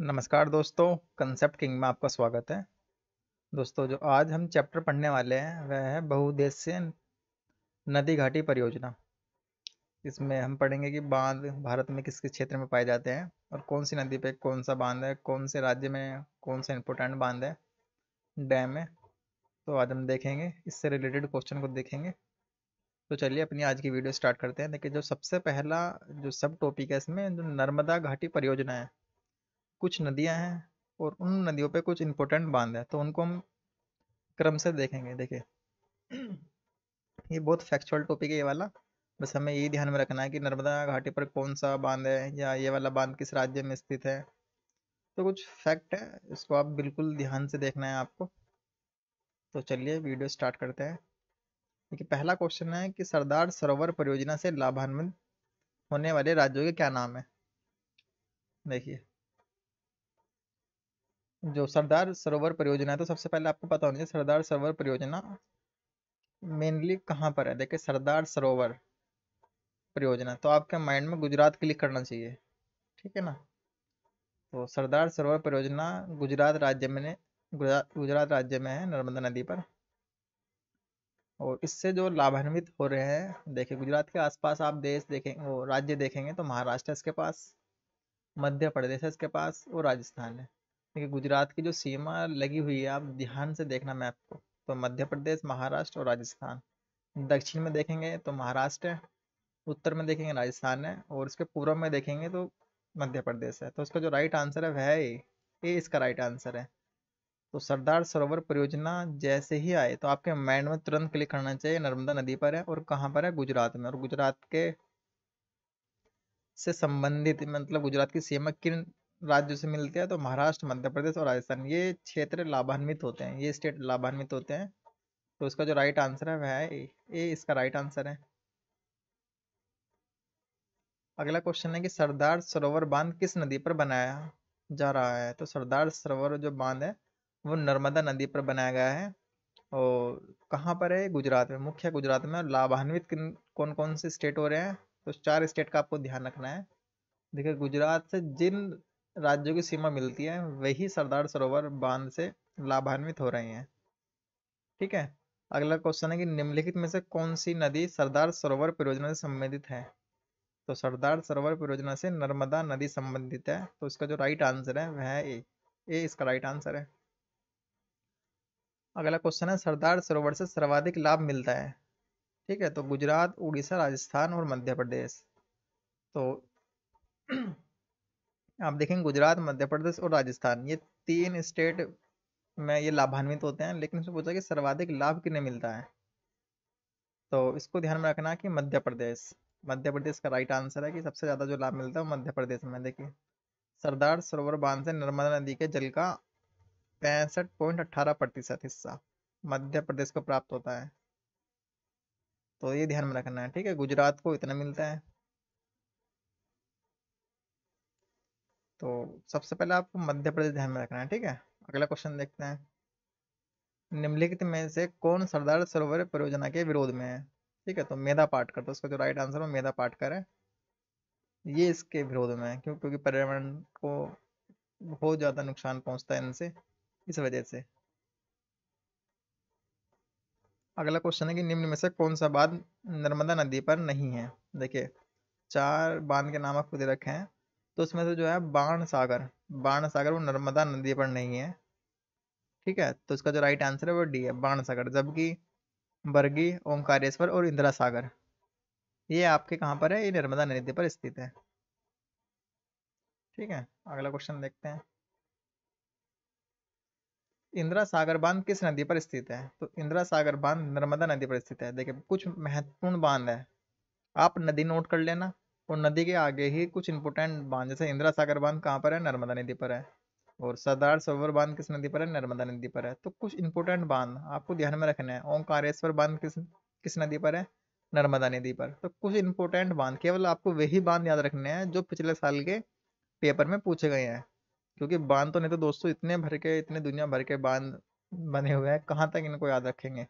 नमस्कार दोस्तों concept king में आपका स्वागत है दोस्तों जो आज हम चैप्टर पढ़ने वाले हैं वह है बहुउद्देश्य नदी घाटी परियोजना इसमें हम पढ़ेंगे कि बांध भारत में किस किस क्षेत्र में पाए जाते हैं और कौन सी नदी पे कौन सा बांध है कौन से राज्य में कौन सा इम्पोर्टेंट बांध है डैम है तो आज हम देखेंगे इससे रिलेटेड क्वेश्चन को देखेंगे तो चलिए अपनी आज की वीडियो स्टार्ट करते हैं देखिए जो सबसे पहला जो सब टॉपिक है इसमें जो नर्मदा घाटी परियोजना है कुछ नदियां हैं और उन नदियों पे कुछ इंपॉर्टेंट बांध है तो उनको हम क्रम से देखेंगे देखिए ये बहुत फैक्चुअल टॉपिक है ये वाला बस हमें यही ध्यान में रखना है कि नर्मदा घाटी पर कौन सा बांध है या ये वाला बांध किस राज्य में स्थित है तो कुछ फैक्ट है इसको आप बिल्कुल ध्यान से देखना है आपको तो चलिए वीडियो स्टार्ट करते हैं देखिए पहला क्वेश्चन है कि सरदार सरोवर परियोजना से लाभान्वित होने वाले राज्यों के क्या नाम है देखिए जो सरदार सरोवर परियोजना है तो सबसे पहले आपको पता होना चाहिए सरदार सरोवर परियोजना मेनली कहाँ पर है देखिए सरदार सरोवर परियोजना तो आपके माइंड में गुजरात क्लिक करना चाहिए ठीक है ना तो सरदार सरोवर परियोजना गुजरात राज्य में गुजरात राज्य में है नर्मदा नदी पर और इससे जो लाभान्वित हो रहे हैं देखिए गुजरात के आसपास आप देश देखेंगे वो राज्य देखेंगे तो महाराष्ट्र इसके पास मध्य प्रदेश है इसके पास और राजस्थान है देखिए गुजरात की जो सीमा लगी हुई है आप ध्यान से देखना मैप को तो मध्य प्रदेश महाराष्ट्र और राजस्थान दक्षिण में देखेंगे तो महाराष्ट्र है उत्तर में देखेंगे राजस्थान है और उसके पूर्व में देखेंगे तो मध्य प्रदेश है तो उसका जो राइट आंसर है वह ए ए इसका राइट आंसर है तो सरदार सरोवर परियोजना जैसे ही आए तो आपके माइंड में तुरंत क्लिक करना चाहिए नर्मदा नदी पर है और कहाँ पर है गुजरात में और गुजरात के से संबंधित मतलब गुजरात की सीमा किन राज्यों से मिलते हैं तो महाराष्ट्र मध्य प्रदेश और राजस्थान ये क्षेत्र लाभान्वित होते हैं ये स्टेट लाभान्वित होते हैं तो इसका जो राइट आंसर है वह है ए इसका राइट आंसर है अगला क्वेश्चन है कि सरदार सरोवर बांध किस नदी पर बनाया जा रहा है तो सरदार सरोवर जो बांध है वो नर्मदा नदी पर बनाया गया है और कहाँ पर है गुजरात में मुख्य गुजरात में लाभान्वित कौन कौन से स्टेट हो रहे हैं तो चार स्टेट का आपको ध्यान रखना है देखिए गुजरात से जिन राज्यों की सीमा मिलती है वही सरदार सरोवर बांध से लाभान्वित हो रहे हैं ठीक है अगला क्वेश्चन है कि निम्नलिखित में से कौन सी नदी सरदार सरोवर परियोजना से संबंधित है तो सरदार सरोवर परियोजना से नर्मदा नदी संबंधित है तो इसका जो राइट आंसर है वह ए ए इसका राइट आंसर है अगला क्वेश्चन है सरदार सरोवर से सर्वाधिक लाभ मिलता है ठीक है तो गुजरात उड़ीसा राजस्थान और मध्य प्रदेश तो आप देखेंगे गुजरात मध्य प्रदेश और राजस्थान ये तीन स्टेट में ये लाभान्वित होते हैं लेकिन उसमें पूछा कि सर्वाधिक लाभ किन्हें मिलता है तो इसको ध्यान में रखना कि मध्य प्रदेश मध्य प्रदेश का राइट आंसर है कि सबसे ज़्यादा जो लाभ मिलता है वो मध्य प्रदेश में देखिए सरदार सरोवर बांध से नर्मदा नदी के जल का पैंसठ पॉइंट अट्ठारह प्रतिशत हिस्सा मध्य प्रदेश को प्राप्त होता है तो ये ध्यान में रखना है ठीक है गुजरात को इतना मिलता है तो सबसे पहले आपको मध्य प्रदेश ध्यान में रखना है ठीक है अगला क्वेश्चन देखते हैं निम्नलिखित में से कौन सरदार सरोवर परियोजना के विरोध में है ठीक है तो मेधा पाठ कर तो उसका जो राइट आंसर है मेधा पाठ है ये इसके विरोध में है क्यों क्योंकि पर्यावरण को बहुत ज़्यादा नुकसान पहुंचता है इनसे इस वजह से अगला क्वेश्चन है कि निम्न में से कौन सा बांध नर्मदा नदी पर नहीं है देखिए चार बांध के नाम आपको दे रखे हैं तो उसमें से जो है बाण सागर बाण सागर वो नर्मदा नदी पर नहीं है ठीक है तो उसका जो राइट आंसर है वो डी है बाण सागर जबकि बर्गी ओंकारेश्वर और इंदिरा सागर ये आपके कहाँ पर है ये नर्मदा नदी पर स्थित है ठीक है अगला क्वेश्चन देखते हैं इंदिरा सागर बांध किस नदी पर स्थित है तो इंदिरा सागर बांध नर्मदा नदी पर स्थित है देखिए कुछ महत्वपूर्ण बांध है आप नदी नोट कर लेना और नदी के आगे ही कुछ इंपोर्टेंट बांध जैसे इंदिरा सागर बांध कहाँ पर है नर्मदा नदी पर है और सरदार सरोवर बांध किस नदी पर है नर्मदा नदी पर है तो कुछ इंपोर्टेंट बांध आपको ध्यान में रखना है ओंकारेश्वर बांध किस किस नदी पर है नर्मदा नदी पर तो कुछ इंपोर्टेंट बांध केवल आपको वही बांध याद रखने हैं जो पिछले साल के पेपर में पूछे गए हैं क्योंकि बांध तो नहीं तो दोस्तों इतने भर के इतने दुनिया भर के बांध बने हुए हैं कहाँ तक इनको याद रखेंगे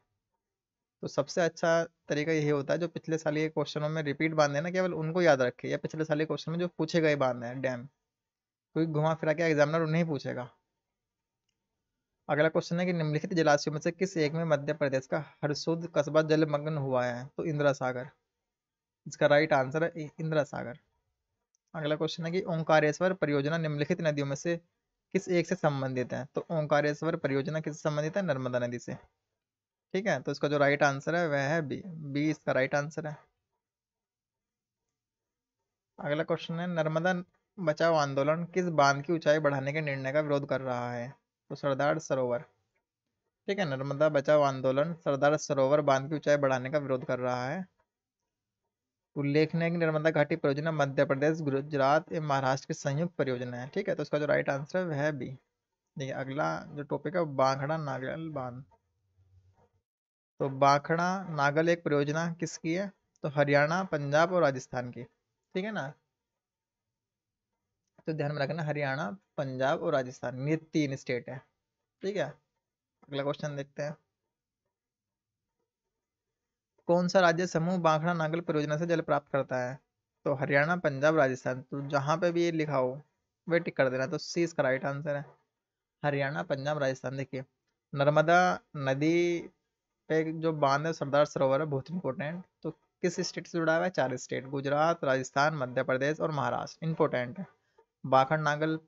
तो सबसे अच्छा तरीका यही होता है जो पिछले साल के क्वेश्चनों में रिपीट बांधे ना केवल उनको याद रखे या पिछले साल के क्वेश्चन में जो पूछे गए बांधे हैं डैम क्योंकि घुमा फिरा के एग्जामिनर उन्हें ही पूछेगा अगला क्वेश्चन है कि निम्नलिखित जलाशयों में से किस एक में मध्य प्रदेश का हरसुद कस्बा जलमग्न हुआ है तो इंदिरा सागर इसका राइट आंसर है इंदिरा सागर अगला क्वेश्चन है कि ओंकारेश्वर परियोजना निम्नलिखित नदियों में से किस एक से संबंधित है तो ओंकारेश्वर परियोजना किससे संबंधित है नर्मदा नदी से ठीक है तो इसका जो राइट आंसर है वह है बी बी इसका राइट आंसर है अगला क्वेश्चन है नर्मदा बचाओ आंदोलन किस बांध की ऊंचाई बढ़ाने के निर्णय का विरोध कर रहा है तो सरदार सरोवर ठीक है नर्मदा बचाओ आंदोलन सरदार सरोवर बांध की ऊंचाई बढ़ाने का विरोध कर रहा है उल्लेखनीय कि नर्मदा घाटी परियोजना मध्य प्रदेश गुजरात एवं महाराष्ट्र की संयुक्त परियोजना है ठीक है तो उसका जो राइट आंसर है वह बी देखिए अगला जो टॉपिक है बांखड़ा नागल बांध तो बाखड़ा नागल एक परियोजना किसकी है तो हरियाणा पंजाब और राजस्थान की ठीक है ना तो ध्यान में रखना हरियाणा पंजाब और राजस्थान ये तीन स्टेट है ठीक है अगला क्वेश्चन देखते हैं कौन सा राज्य समूह बांखड़ा नागल परियोजना से जल प्राप्त करता है तो हरियाणा पंजाब राजस्थान तो जहां पे भी ये लिखा हो वे टिक कर देना तो सी इसका राइट आंसर है हरियाणा पंजाब राजस्थान देखिए नर्मदा नदी पे जो बांध है सरदार सरोवर है बहुत इंपॉर्टेंट तो किस स्टेट से जुड़ा हुआ है चार स्टेट गुजरात राजस्थान मध्य प्रदेश और महाराष्ट्र इंपॉर्टेंट है बाखंड नागल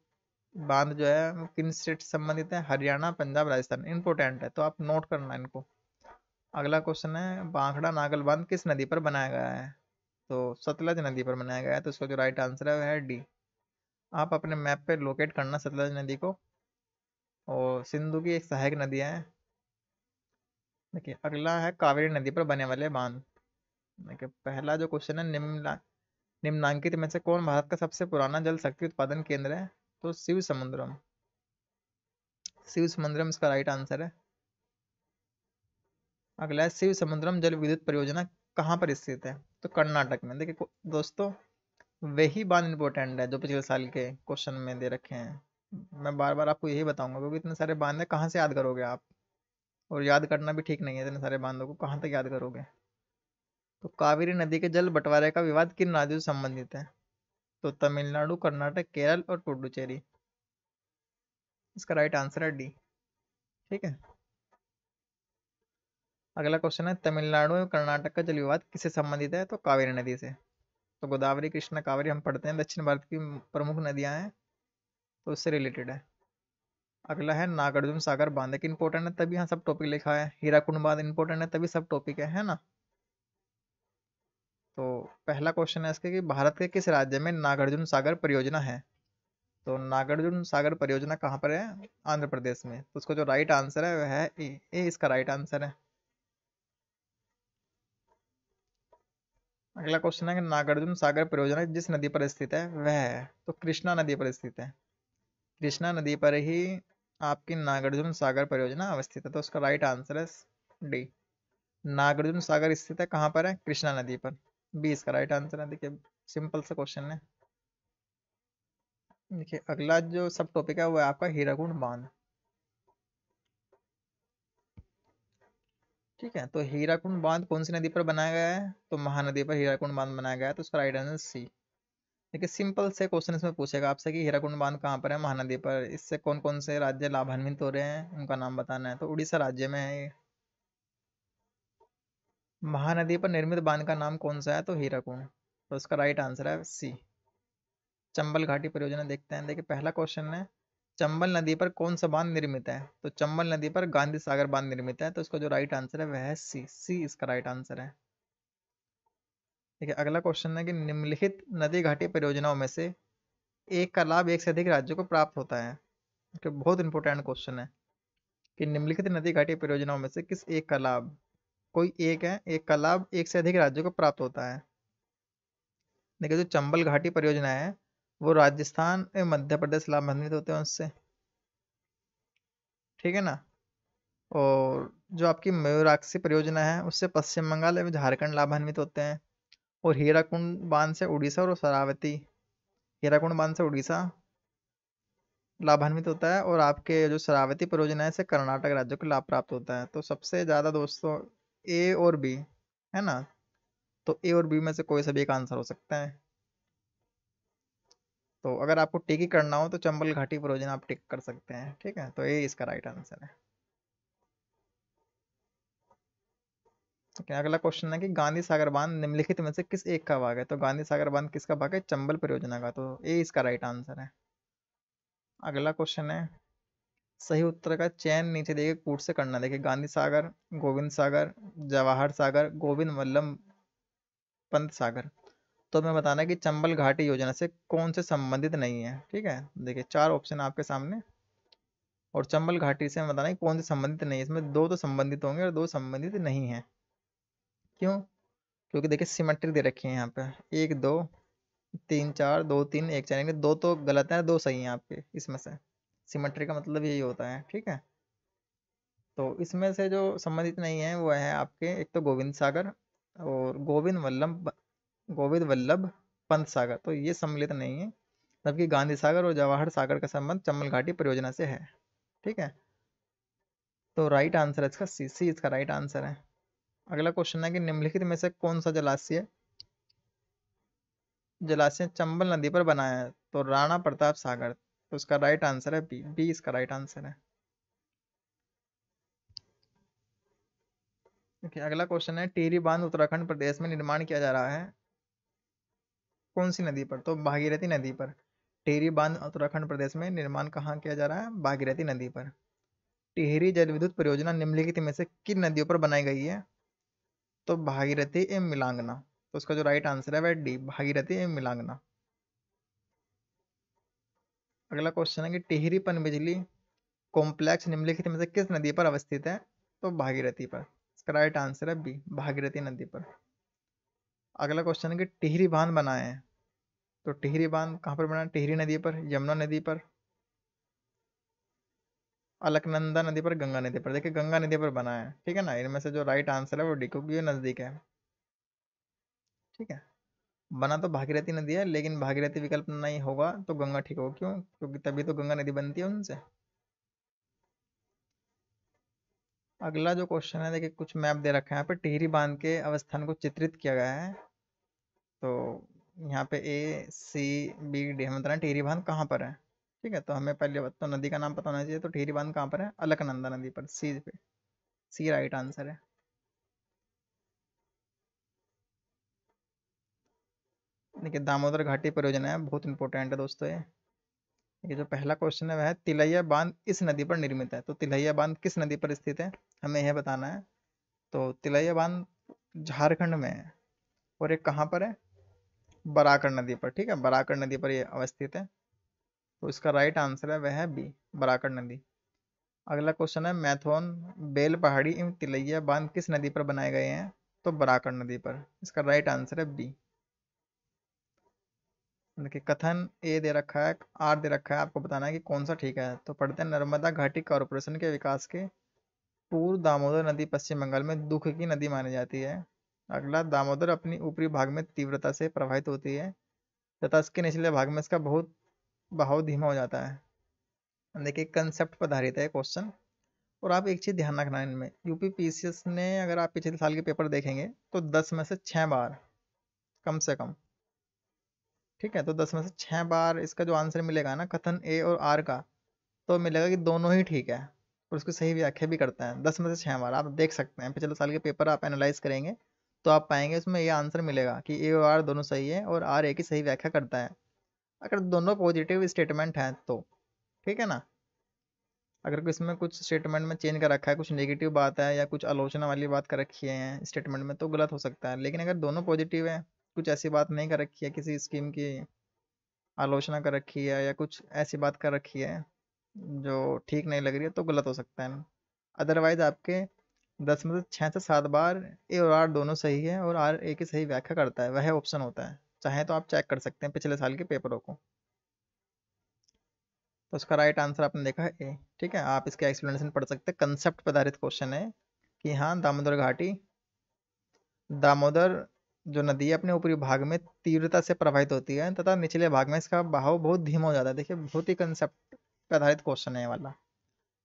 बांध जो है किन स्टेट से संबंधित है हरियाणा पंजाब राजस्थान इंपॉर्टेंट है तो आप नोट करना इनको अगला क्वेश्चन है बांखड़ा नागल बांध किस नदी पर बनाया गया है तो सतलज नदी पर बनाया गया है तो इसका जो राइट आंसर है वह है डी आप अपने मैप पे लोकेट करना सतलज नदी को और सिंधु की एक सहायक नदियाँ हैं देखिए अगला है कावेरी नदी पर बने वाले बांध देखिए पहला जो क्वेश्चन है निम्नांकित में से कौन भारत का सबसे पुराना जल शक्ति उत्पादन केंद्र है तो शिव समुद्रम शिव समुद्रम इसका राइट आंसर है अगला है शिव समुद्रम जल विद्युत परियोजना कहाँ पर स्थित है तो कर्नाटक में देखिए दोस्तों वही बांध इम्पोर्टेंट है जो पिछले साल के क्वेश्चन में दे रखे हैं मैं बार बार आपको यही बताऊंगा क्योंकि इतने सारे बांध है कहाँ से याद करोगे आप और याद करना भी ठीक नहीं है इतने सारे बांधों को कहाँ तक याद करोगे तो कावेरी नदी के जल बंटवारे का विवाद किन राज्यों से संबंधित है तो तमिलनाडु कर्नाटक केरल और पुडुचेरी इसका राइट आंसर है डी ठीक है अगला क्वेश्चन है तमिलनाडु और कर्नाटक का जल विवाद किससे संबंधित है तो कावेरी नदी से तो गोदावरी कृष्णा कावेरी हम पढ़ते हैं दक्षिण भारत की प्रमुख नदियां हैं तो उससे रिलेटेड है अगला है नागार्जुन सागर बांध एक इंपॉर्टेंट है तभी यहाँ सब टॉपिक लिखा है हीराकुंड बांध इंपॉर्टेंट है तभी सब टॉपिक है है ना तो पहला क्वेश्चन है इसके कि भारत के किस राज्य में नागार्जुन सागर परियोजना है तो नागार्जुन सागर परियोजना कहाँ पर है आंध्र प्रदेश में तो उसका जो राइट आंसर है वह है ए, ए इसका राइट आंसर है अगला क्वेश्चन है कि नागार्जुन सागर परियोजना जिस नदी पर स्थित है वह है तो कृष्णा नदी पर स्थित है कृष्णा नदी पर ही आपकी नागार्जुन सागर परियोजना अवस्थित है तो उसका राइट आंसर है डी नागार्जुन सागर स्थित है कहाँ पर है कृष्णा नदी पर बी इसका राइट आंसर है देखिए सिंपल सा क्वेश्चन है देखिए अगला जो सब टॉपिक है वो है आपका हीराकुंड बांध ठीक है तो हीराकुंड बांध कौन सी नदी पर बनाया गया है तो महानदी पर हीराकुंड बांध बनाया गया है तो उसका राइट आंसर सी देखिए सिंपल से क्वेश्चन इसमें पूछेगा आपसे कि हीराकुंड बांध कहाँ पर है महानदी पर इससे कौन कौन से राज्य लाभान्वित हो रहे हैं उनका नाम बताना है तो उड़ीसा राज्य में है महानदी पर निर्मित बांध का नाम कौन सा है तो हीराकुंड तो इसका राइट आंसर है सी चंबल घाटी परियोजना देखते हैं देखिए पहला क्वेश्चन है चंबल नदी पर कौन सा बांध निर्मित है तो चंबल नदी पर गांधी सागर बांध निर्मित है तो इसका जो राइट आंसर है वह है सी सी इसका राइट आंसर है ठीक है अगला क्वेश्चन है कि निम्नलिखित नदी घाटी परियोजनाओं में से एक का लाभ एक से अधिक राज्यों को प्राप्त होता है तो बहुत इंपॉर्टेंट क्वेश्चन है कि निम्नलिखित नदी घाटी परियोजनाओं में से किस एक का लाभ कोई एक है एक का लाभ एक से अधिक राज्यों को प्राप्त होता है देखिए जो चंबल घाटी परियोजना है वो राजस्थान एवं मध्य प्रदेश लाभान्वित होते हैं उससे ठीक है ना और जो आपकी मयूराक्षी परियोजना है उससे पश्चिम बंगाल एवं झारखंड लाभान्वित होते हैं और हीराकुंड बांध से उड़ीसा और शरावती हीराकुंड बांध से उड़ीसा लाभान्वित होता है और आपके जो शरावती परियोजना है से कर्नाटक राज्य को लाभ प्राप्त होता है तो सबसे ज़्यादा दोस्तों ए और बी है ना तो ए और बी में से कोई सा भी एक आंसर हो सकता है तो अगर आपको टिक ही करना हो तो चंबल घाटी परियोजना आप टिक कर सकते हैं ठीक है तो ये इसका राइट आंसर है okay, अगला क्वेश्चन है कि गांधी सागर बांध निम्नलिखित में से किस एक का भाग है तो गांधी सागर बांध किसका भाग है चंबल परियोजना का तो ए इसका राइट आंसर है अगला क्वेश्चन है सही उत्तर का चयन नीचे देखिए कूट से करना देखिए गांधी सागर गोविंद सागर जवाहर सागर गोविंद वल्लभ पंत सागर तो हमें बताना है कि चंबल घाटी योजना से कौन से संबंधित नहीं है ठीक है देखिए चार ऑप्शन आपके सामने और चंबल घाटी से हमें बताना कि कौन से संबंधित नहीं है इसमें दो तो संबंधित होंगे और दो संबंधित नहीं है क्यों क्योंकि देखिए सिमेट्रिक दे रखी है यहाँ पे एक दो तीन चार दो तीन एक चार दो तो गलत है दो सही है आपके इसमें से सिमेट्री का मतलब यही होता है ठीक है तो इसमें से जो संबंधित नहीं है वो है आपके एक तो गोविंद सागर और गोविंद वल्लभ गोविंद वल्लभ पंत सागर तो ये सम्मिलित नहीं है जबकि गांधी सागर और जवाहर सागर का संबंध चम्बल घाटी परियोजना से है ठीक है तो राइट आंसर है इसका सी सी इसका राइट आंसर है अगला क्वेश्चन है कि निम्नलिखित में से कौन सा जलाशय जलाशय चंबल नदी पर बनाया है तो राणा प्रताप सागर तो उसका राइट आंसर है बी बी इसका राइट आंसर है ओके अगला क्वेश्चन है टेरी बांध उत्तराखंड प्रदेश में निर्माण किया जा रहा है कौन सी नदी पर तो भागीरथी नदी पर टेहरी बांध उत्तराखंड प्रदेश में निर्माण कहाँ किया जा रहा है भागीरथी नदी पर टेहरी जल विद्युत परियोजना निम्नलिखित में से किन नदियों पर बनाई गई है तो भागीरथी एम मिलांगना तो उसका जो राइट आंसर है वह डी भागीरथी एम मिलांगना अगला क्वेश्चन है कि टिहरी पनबिजली कॉम्प्लेक्स निम्नलिखित में से किस नदी पर अवस्थित है तो भागीरथी पर इसका राइट आंसर है बी भागीरथी नदी पर अगला क्वेश्चन है कि टिहरी बांध बनाए हैं तो टिहरी बांध कहाँ पर बना टिहरी नदी पर यमुना नदी पर अलकनंदा नदी पर गंगा नदी पर देखिए गंगा नदी पर बना है ठीक है ना इनमें से जो राइट आंसर है वो डी क्योंकि नजदीक है ठीक है बना तो भागीरथी नदी है लेकिन भागीरथी विकल्प नहीं होगा तो गंगा ठीक होगा क्यों क्योंकि तभी तो गंगा नदी बनती है उनसे अगला जो क्वेश्चन है देखिए कुछ मैप दे रखा है यहाँ पे टिहरी बांध के अवस्थान को चित्रित किया गया है तो यहाँ पे ए सी बी डी मतलब टिहरी बांध कहाँ पर है ठीक है तो हमें पहले तो नदी का नाम पता होना चाहिए तो ठेरी बांध कहाँ पर है अलकनंदा नदी पर सी पे सी राइट आंसर है देखिए दामोदर घाटी परियोजना है बहुत इंपॉर्टेंट है दोस्तों ये ये जो पहला क्वेश्चन है वह तिलैया बांध इस नदी पर निर्मित है तो तिलैया बांध किस नदी पर स्थित है हमें यह बताना है तो तिलैया बांध झारखंड में है और ये कहाँ पर है बराकर नदी पर ठीक है बराकर नदी पर ये अवस्थित है तो इसका राइट आंसर है वह है बी बराकर नदी अगला क्वेश्चन है मैथोन बेल पहाड़ी एवं तिलैया बांध किस नदी पर बनाए गए हैं तो बराकर नदी पर इसका राइट आंसर है बी देखिए कथन ए दे रखा है आर दे रखा है आपको बताना है कि कौन सा ठीक है तो पढ़ते हैं नर्मदा घाटी कॉरपोरेशन के विकास के पूर्व दामोदर नदी पश्चिम बंगाल में दुख की नदी मानी जाती है अगला दामोदर अपनी ऊपरी भाग में तीव्रता से प्रभावित होती है तथा इसके निचले भाग में इसका बहुत बहाव धीमा हो जाता है देखिए कंसेप्ट पर आधारित है क्वेश्चन और आप एक चीज़ ध्यान रखना इनमें यूपी पी ने अगर आप पिछले साल के पेपर देखेंगे तो दस में से छः बार कम से कम ठीक है तो दस में से छः बार इसका जो आंसर मिलेगा ना कथन ए और आर का तो मिलेगा कि दोनों ही ठीक है और उसकी सही व्याख्या भी करते हैं दस में से छः बार आप देख सकते हैं पिछले साल के पेपर आप एनालाइज करेंगे तो आप पाएंगे उसमें ये आंसर मिलेगा कि ए और आर दोनों सही है और आर ए की सही व्याख्या करता है अगर दोनों पॉजिटिव स्टेटमेंट हैं तो ठीक है ना अगर इसमें कुछ स्टेटमेंट में चेंज कर रखा है कुछ नेगेटिव बात है या कुछ आलोचना वाली बात कर रखी है स्टेटमेंट में तो गलत हो सकता है लेकिन अगर दोनों पॉजिटिव है कुछ ऐसी बात नहीं कर रखी है किसी स्कीम की आलोचना कर रखी है या कुछ ऐसी बात कर रखी है जो ठीक नहीं लग रही है तो गलत हो सकता है अदरवाइज आपके दस में से छः से सात बार ए और आर दोनों सही है और आर ए की सही व्याख्या करता है वह ऑप्शन होता है चाहें तो आप चेक कर सकते हैं पिछले साल के पेपरों को तो उसका राइट आंसर आपने देखा है ए ठीक है आप इसके एक्सप्लेनेशन पढ़ सकते हैं कंसेप्ट आधारित क्वेश्चन है कि हाँ दामोदर घाटी दामोदर जो नदी है अपने ऊपरी भाग में तीव्रता से प्रभावित होती है तथा निचले भाग में इसका बहाव बहुत धीमा हो जाता है देखिए बहुत ही कंसेप्ट आधारित क्वेश्चन है वाला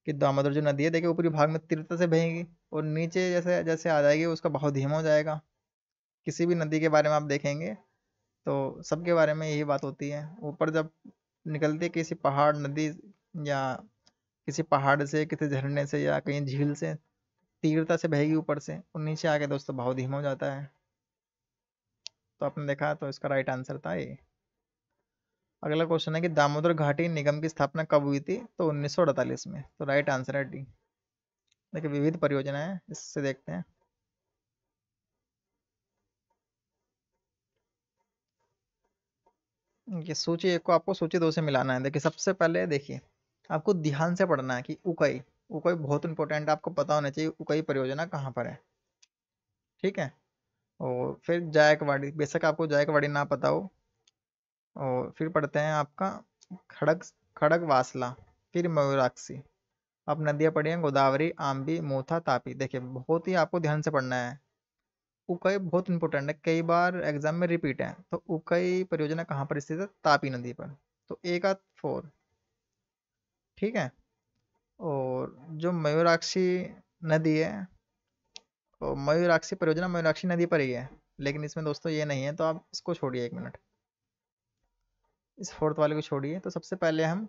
कि दामोदर जो नदी है देखिए ऊपरी भाग में तीव्रता से बहेगी और नीचे जैसे जैसे आ जाएगी उसका बहाव धीमा हो जाएगा किसी भी नदी के बारे में आप देखेंगे तो सबके बारे में यही बात होती है ऊपर जब निकलते किसी पहाड़ नदी या किसी पहाड़ से किसी झरने से या कहीं झील से तीव्रता से बहेगी ऊपर से और तो नीचे आके दोस्तों भाव धीमा हो जाता है तो आपने देखा तो इसका राइट आंसर था ये अगला क्वेश्चन है कि दामोदर घाटी निगम की स्थापना कब हुई थी तो उन्नीस में तो राइट आंसर है डी देखिए विविध परियोजनाएं इससे देखते हैं ये सूची एक को आपको सूची दो से मिलाना है देखिए सबसे पहले देखिए आपको ध्यान से पढ़ना है कि उकई उकई बहुत इंपॉर्टेंट आपको पता होना चाहिए उकई परियोजना कहाँ पर है ठीक है और फिर जायकवाड़ी बेशक आपको जायकवाड़ी ना पता हो और फिर पढ़ते हैं आपका खड़ग खड़ग वासला फिर मयूराक्षी आप नदियाँ पढ़िए गोदावरी आम्बी मोथा तापी देखिए बहुत ही आपको ध्यान से पढ़ना है उकाई बहुत इंपॉर्टेंट है कई बार एग्जाम में रिपीट है तो उकाई परियोजना कहाँ पर स्थित है तापी नदी पर तो ए का फोर ठीक है और जो मयूराक्षी नदी है तो मयूराक्षी परियोजना मयूराक्षी नदी पर ही है लेकिन इसमें दोस्तों ये नहीं है तो आप इसको छोड़िए एक मिनट इस फोर्थ वाले को छोड़िए तो सबसे पहले हम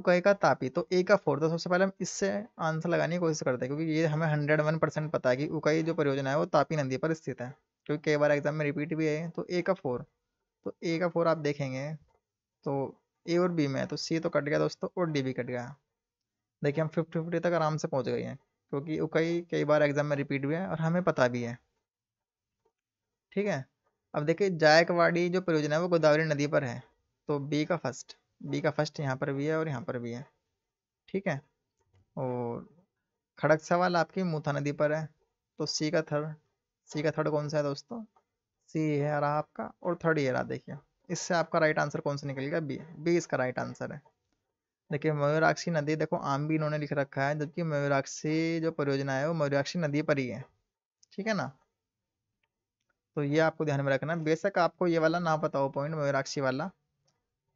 का तापी तो ए का फोर तो सबसे पहले हम इससे आंसर लगाने की कोशिश करते हैं क्योंकि ये हमें हंड्रेड वन परसेंट पता है कि उकई जो परियोजना है वो तापी नदी पर स्थित है क्योंकि कई बार एग्जाम में रिपीट भी है तो ए का फोर तो ए का फोर आप देखेंगे तो ए और बी में है तो सी तो कट गया दोस्तों और डी भी कट गया देखिए हम फिफ्टी फिफ्टी तक आराम से पहुँच गए हैं क्योंकि उकाई कई बार एग्जाम में रिपीट भी है और हमें पता भी है ठीक है अब देखिए जायकवाड़ी जो परियोजना है वो गोदावरी नदी पर है तो बी का फर्स्ट बी का फर्स्ट यहाँ पर भी है और यहाँ पर भी है ठीक है और खड़क सवाल आपकी मूथा नदी पर है तो सी का थर्ड सी का थर्ड कौन सा है दोस्तों सी है रहा आपका और थर्ड ये रहा देखिए इससे आपका राइट आंसर कौन सा निकलेगा बी बी इसका राइट आंसर है देखिए मयूराक्षी नदी देखो आम भी इन्होंने लिख रखा है जबकि मयूराक्षी जो परियोजना है वो मयूराक्षी नदी पर ही है ठीक है ना तो ये आपको ध्यान में रखना बेशक आपको ये वाला ना पता हो पॉइंट मयूराक्षी वाला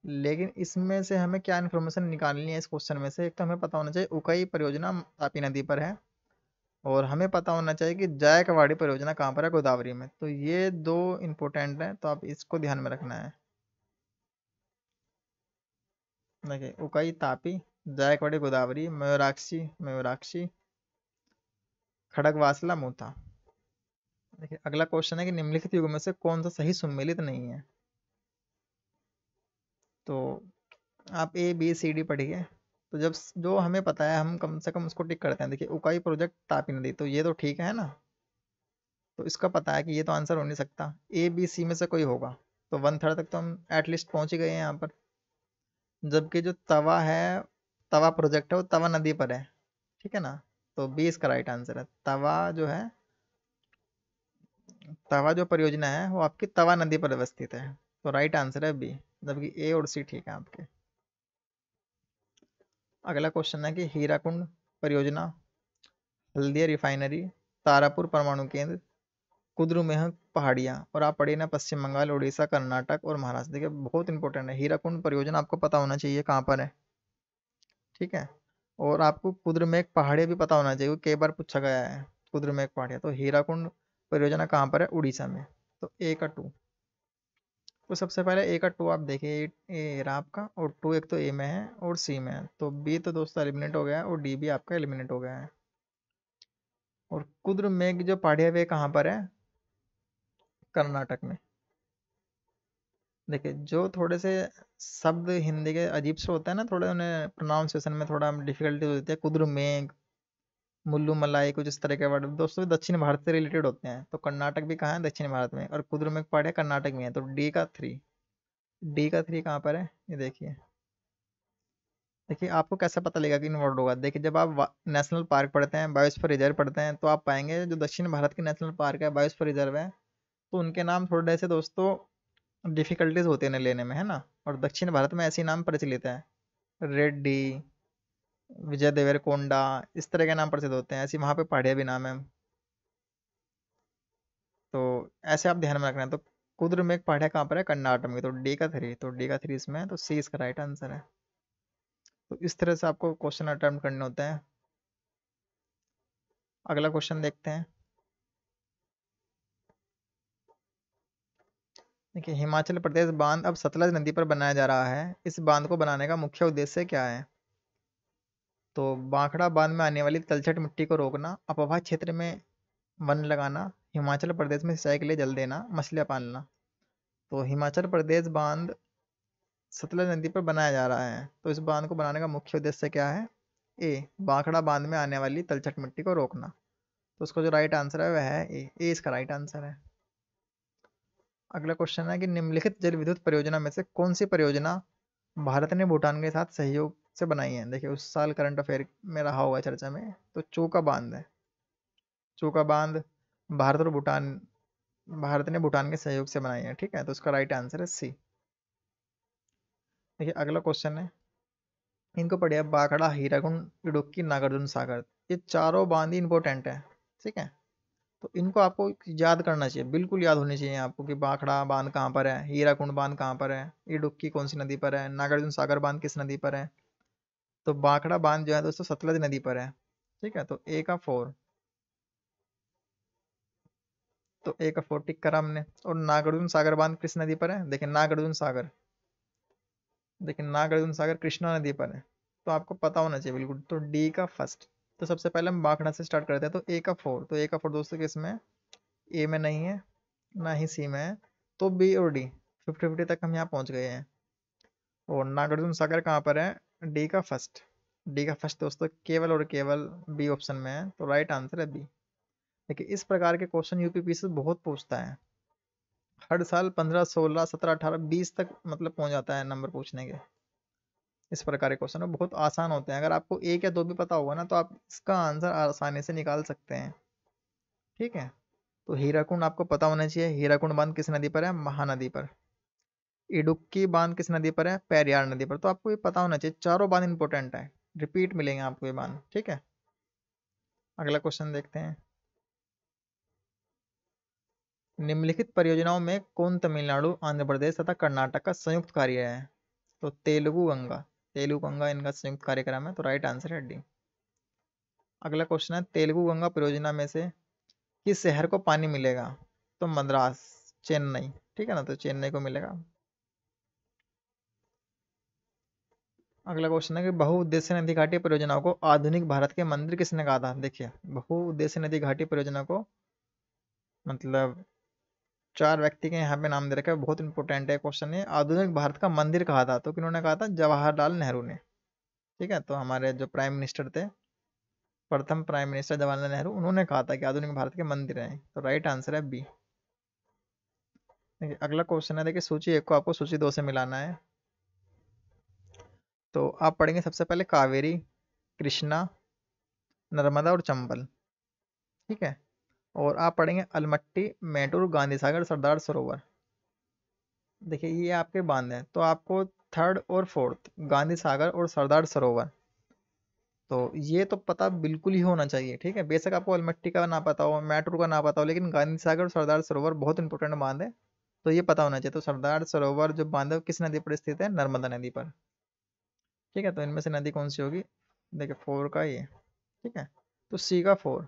लेकिन इसमें से हमें क्या इन्फॉर्मेशन निकालनी है इस क्वेश्चन में से एक तो हमें पता होना चाहिए उकई परियोजना तापी नदी पर है और हमें पता होना चाहिए कि जायकवाड़ी परियोजना कहाँ पर है गोदावरी में तो ये दो इम्पोर्टेंट हैं तो आप इसको ध्यान में रखना है देखिए उकई तापी जायकवाड़ी गोदावरी मयूराक्षी मयूराक्षी खड़गवासला मोता देखिए अगला क्वेश्चन है कि निम्नलिखित युगों में से कौन सा सही सम्मिलित नहीं है तो आप ए बी सी डी पढ़िए तो जब जो हमें पता है हम कम से कम उसको टिक करते हैं देखिए उकाई प्रोजेक्ट तापी नदी तो ये तो ठीक है ना तो इसका पता है कि ये तो आंसर हो नहीं सकता ए बी सी में से कोई होगा तो वन थर्ड तक तो हम एटलीस्ट पहुंच ही गए हैं यहाँ पर जबकि जो तवा है तवा प्रोजेक्ट है वो तवा नदी पर है ठीक है ना तो बी इसका राइट आंसर है तवा जो है तवा जो परियोजना है वो आपकी तवा नदी पर अवस्थित है तो राइट आंसर है बी जबकि मतलब ए और सी ठीक है आपके अगला क्वेश्चन है कि हीराकुंड परियोजना हल्दिया रिफाइनरी तारापुर परमाणु केंद्र कुद्रुमेह पहाड़ियाँ और आप पढ़े ना पश्चिम बंगाल उड़ीसा कर्नाटक और महाराष्ट्र देखिए बहुत इंपॉर्टेंट है हीराकुंड परियोजना आपको पता होना चाहिए कहाँ पर है ठीक है और आपको कुद्रमेघ पहाड़िया भी पता होना चाहिए कई बार पूछा गया है कुद्रमेघ पहाड़िया तो हीराकुंड परियोजना कहाँ पर है उड़ीसा में तो ए का टू तो सबसे पहले ए का टू आप देखिए ए रहा आपका और टू एक तो ए में है और सी में है तो बी तो दोस्तों एलिमिनेट हो गया है और डी भी आपका एलिमिनेट हो गया है और कुद्र मेघ जो पाढ़िया हुए कहाँ पर है कर्नाटक में देखिए जो थोड़े से शब्द हिंदी के अजीब से होते हैं ना थोड़े उन्हें प्रोनाउंसिएशन में थोड़ा डिफिकल्टी होती है कुद्र मेघ मुल्लू मलाई कुछ इस तरह के वर्ड दोस्तों दक्षिण भारत से रिलेटेड होते हैं तो कर्नाटक भी कहाँ है दक्षिण भारत में और कुद्रुम एक पहाड़ है कर्नाटक में है तो डी का थ्री डी का थ्री कहाँ पर है ये देखिए देखिए आपको कैसे पता लगेगा कि वर्ड होगा देखिए जब आप नेशनल पार्क पढ़ते हैं बायोस्फीयर रिजर्व पढ़ते हैं तो आप पाएंगे जो दक्षिण भारत के नेशनल पार्क है बायोस्फीयर रिजर्व है तो उनके नाम थोड़े से दोस्तों डिफ़िकल्टीज होते हैं लेने में है ना और दक्षिण भारत में ऐसे नाम प्रचलित है रेड्डी विजय कोंडा इस तरह के नाम प्रसिद्ध होते हैं ऐसे वहाँ पे पहाड़िया भी नाम है तो ऐसे आप ध्यान में रखना है तो कुद्र में एक पहाड़िया कहाँ पर है कर्नाटक में तो डी का थ्री तो डी का थ्री इसमें तो सी इसका राइट आंसर है तो इस तरह से आपको क्वेश्चन अटेम्प्ट करने होते हैं अगला क्वेश्चन देखते हैं देखिए हिमाचल प्रदेश बांध अब सतलज नदी पर बनाया जा रहा है इस बांध को बनाने का मुख्य उद्देश्य क्या है तो बांखड़ा बांध में आने वाली तलछट मिट्टी को रोकना अपवाह क्षेत्र में वन लगाना हिमाचल प्रदेश में सिंचाई के लिए जल देना मछलियाँ पालना तो हिमाचल प्रदेश बांध सतलज नदी पर बनाया जा रहा है तो इस बांध को बनाने का मुख्य उद्देश्य क्या है ए बांखड़ा बांध में आने वाली तलछट मिट्टी को रोकना तो उसका जो राइट आंसर है वह है ए ए इसका राइट आंसर है अगला क्वेश्चन है कि निम्नलिखित जल विद्युत परियोजना में से कौन सी परियोजना भारत ने भूटान के साथ सहयोग से बनाई है देखिए उस साल करंट अफेयर में रहा होगा चर्चा में तो चोका बांध है चोका बांध भारत और भूटान भारत ने भूटान के सहयोग से बनाई है ठीक है तो उसका राइट आंसर है सी देखिए अगला क्वेश्चन है इनको पढ़िए बाखड़ा हीराकुंड इडुक्की नागार्जुन सागर ये चारों बांध ही इंपॉर्टेंट है ठीक है तो इनको आपको याद करना चाहिए बिल्कुल याद होने चाहिए आपको कि बाखड़ा बांध कहाँ पर है हीराकुंड बांध कहाँ पर है इडुक्की कौन सी नदी पर है नागार्जुन सागर बांध किस नदी पर है तो बांकड़ा बांध जो है दोस्तों सतलज नदी पर है ठीक है तो ए का फोर तो ए का फोर टिक करा हमने और नागार्जुन सागर बांध किस नदी पर है देखिए नागार्जुन सागर देखिए नागार्जुन सागर कृष्णा नदी पर है तो आपको पता होना चाहिए बिल्कुल तो डी का फर्स्ट तो सबसे पहले हम बाखड़ा से स्टार्ट करते हैं तो ए का फोर तो ए का फोर दोस्तों किस में ए में नहीं है ना ही सी में है तो बी और डी फिफ्टी फिफ्टी तक हम यहाँ पहुँच गए हैं और नागार्जुन सागर कहाँ पर है डी का फर्स्ट डी का फर्स्ट दोस्तों केवल और केवल बी ऑप्शन में है तो राइट आंसर है बी देखिए इस प्रकार के क्वेश्चन यूपीपी बहुत पूछता है हर साल पंद्रह सोलह सत्रह अठारह बीस तक मतलब पहुंच जाता है नंबर पूछने के इस प्रकार के क्वेश्चन बहुत आसान होते हैं अगर आपको एक या दो भी पता होगा ना तो आप इसका आंसर आसानी से निकाल सकते हैं ठीक है तो हीराकुंड आपको पता होना चाहिए हीराकुंड बांध किस नदी पर है महानदी पर इडुक्की बांध किस नदी पर है पेरियार नदी पर तो आपको ये पता होना चाहिए चारों बांध इंपोर्टेंट है रिपीट मिलेंगे आपको ये बांध ठीक है अगला क्वेश्चन देखते हैं निम्नलिखित परियोजनाओं में कौन तमिलनाडु आंध्र प्रदेश तथा कर्नाटक का संयुक्त कार्य है तो तेलुगु गंगा तेलुगु गंगा इनका संयुक्त कार्यक्रम है तो राइट आंसर है डी अगला क्वेश्चन है तेलुगु गंगा परियोजना में से किस शहर को पानी मिलेगा तो मद्रास चेन्नई ठीक है ना तो चेन्नई को मिलेगा अगला क्वेश्चन है कि बहुउद्देश्य नदी घाटी परियोजनाओं को आधुनिक भारत के मंदिर किसने कहा था देखिए बहुउद्देश्य नदी घाटी परियोजना को मतलब चार व्यक्ति के यहाँ पे नाम दे रखा है बहुत इंपॉर्टेंट है क्वेश्चन ये आधुनिक भारत का मंदिर कहा था तो किन्होंने कहा था जवाहरलाल नेहरू ने ठीक है तो हमारे जो प्राइम मिनिस्टर थे प्रथम प्राइम मिनिस्टर जवाहरलाल नेहरू उन्होंने कहा था कि आधुनिक भारत के मंदिर हैं तो राइट आंसर है बी देखिए अगला क्वेश्चन है देखिए सूची एक को आपको सूची दो से मिलाना है तो आप पढ़ेंगे सबसे पहले कावेरी कृष्णा नर्मदा और चंबल ठीक है और आप पढ़ेंगे अलमट्टी मेटूर गांधी सागर सरदार सरोवर देखिए ये आपके बांध हैं तो आपको थर्ड और फोर्थ गांधी सागर और सरदार सरोवर तो ये तो पता बिल्कुल ही होना चाहिए ठीक है बेशक आपको अलमट्टी का ना पता हो मैटूर का ना पता हो लेकिन गांधी सागर और सरदार सरोवर बहुत इंपॉर्टेंट बांध है तो ये पता होना चाहिए तो सरदार सरोवर जो बांध है किस नदी पर स्थित है नर्मदा नदी पर ठीक है तो इनमें से नदी कौन सी होगी देखिए फोर का ये ठीक है तो सी का फोर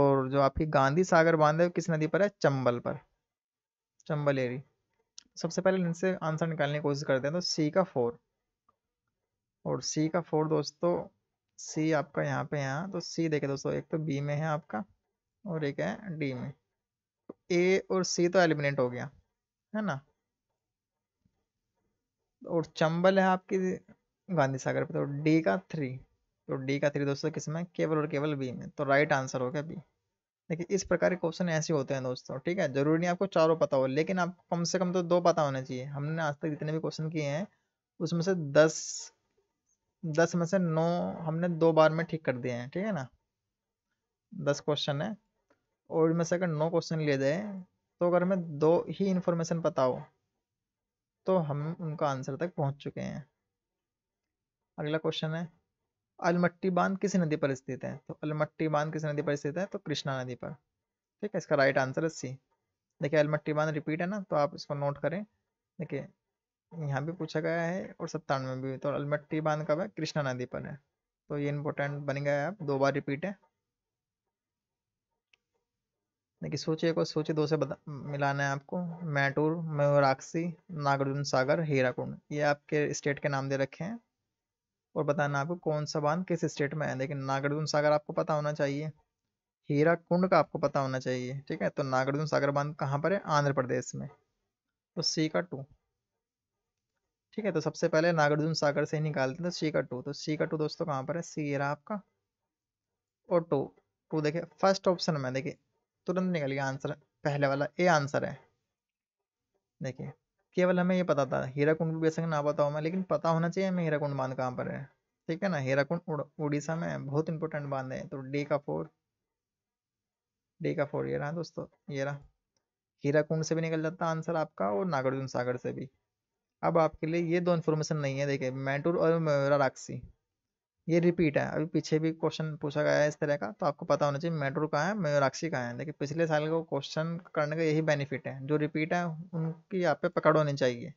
और जो आपकी गांधी सागर बांध है किस नदी पर है चंबल पर चंबल एरी सबसे पहले इनसे आंसर निकालने की कोशिश करते हैं तो सी का फोर और सी का फोर दोस्तों सी आपका यहाँ पे यहाँ तो सी देखे दोस्तों एक तो बी में है आपका और एक है डी में तो ए और सी तो एलिमिनेट हो गया है ना और चंबल है आपकी गांधी सागर पे तो डी का थ्री तो डी का थ्री दोस्तों किसमें केवल और केवल बी में तो राइट आंसर हो गया बी देखिए इस प्रकार के क्वेश्चन ऐसे होते हैं दोस्तों ठीक है जरूरी नहीं आपको चारों पता हो लेकिन आपको कम से कम तो दो पता होना चाहिए हमने आज तक जितने भी क्वेश्चन किए हैं उसमें से दस दस में से नौ हमने दो बार में ठीक कर दिए हैं ठीक है ना दस क्वेश्चन है और इनमें से अगर नौ क्वेश्चन ले जाए तो अगर हमें दो ही इन्फॉर्मेशन पता हो तो हम उनका आंसर तक पहुंच चुके हैं अगला क्वेश्चन है अलमट्टी बांध किस नदी पर स्थित है तो अलमट्टी बांध किस नदी पर स्थित है तो कृष्णा नदी पर ठीक है इसका राइट आंसर है सी देखिए अलमट्टी बांध रिपीट है ना तो आप इसको नोट करें देखिए यहाँ भी पूछा गया है और सत्तानवे में भी तो अलमट्टी बांध कब है कृष्णा नदी पर है तो ये इम्पोर्टेंट बन गया है आप दो बार रिपीट है देखिए सोचिए को सोचिए दो से बता, मिलाना है आपको मैटूर मयूराक्षी नागार्जुन सागर हीराकुंड ये आपके स्टेट के नाम दे रखे हैं और बताना आपको कौन सा बांध किस स्टेट में है लेकिन नागार्जुन सागर आपको पता होना चाहिए हीरा कुंड का आपको पता होना चाहिए ठीक है तो नागार्जुन सागर बांध कहाँ पर है आंध्र प्रदेश में तो सी का टू ठीक है तो सबसे पहले नागार्जुन सागर से ही निकालते हैं तो सी का टू तो सी का टू दोस्तों कहाँ पर है सी रहा आपका और टू टू देखिए फर्स्ट ऑप्शन में देखिए तुरंत निकलिए आंसर पहले वाला ए आंसर है देखिए केवल हमें ये पता था हीराकुंड भी बेशक ना पता हूँ मैं लेकिन पता होना चाहिए हमें हीराकुंड बांध कहाँ पर है ठीक है ना हीराकुंड उड़ीसा में बहुत इंपॉर्टेंट बांध है तो डे का फोर डे का फोर ये रहा दोस्तों ये रहा हीरा कुंड से भी निकल जाता आंसर आपका और नागार्जुन सागर से भी अब आपके लिए ये दो इन्फॉर्मेशन नहीं है देखिए मैंटूर और राक्षी ये रिपीट है अभी पीछे भी क्वेश्चन पूछा गया है इस तरह का तो आपको पता होना चाहिए मेट्रो कहाँ है मयूराक्षी कहाँ है देखिए पिछले साल को क्वेश्चन करने का यही बेनिफिट है जो रिपीट है उनकी यहाँ पे पकड़ होनी चाहिए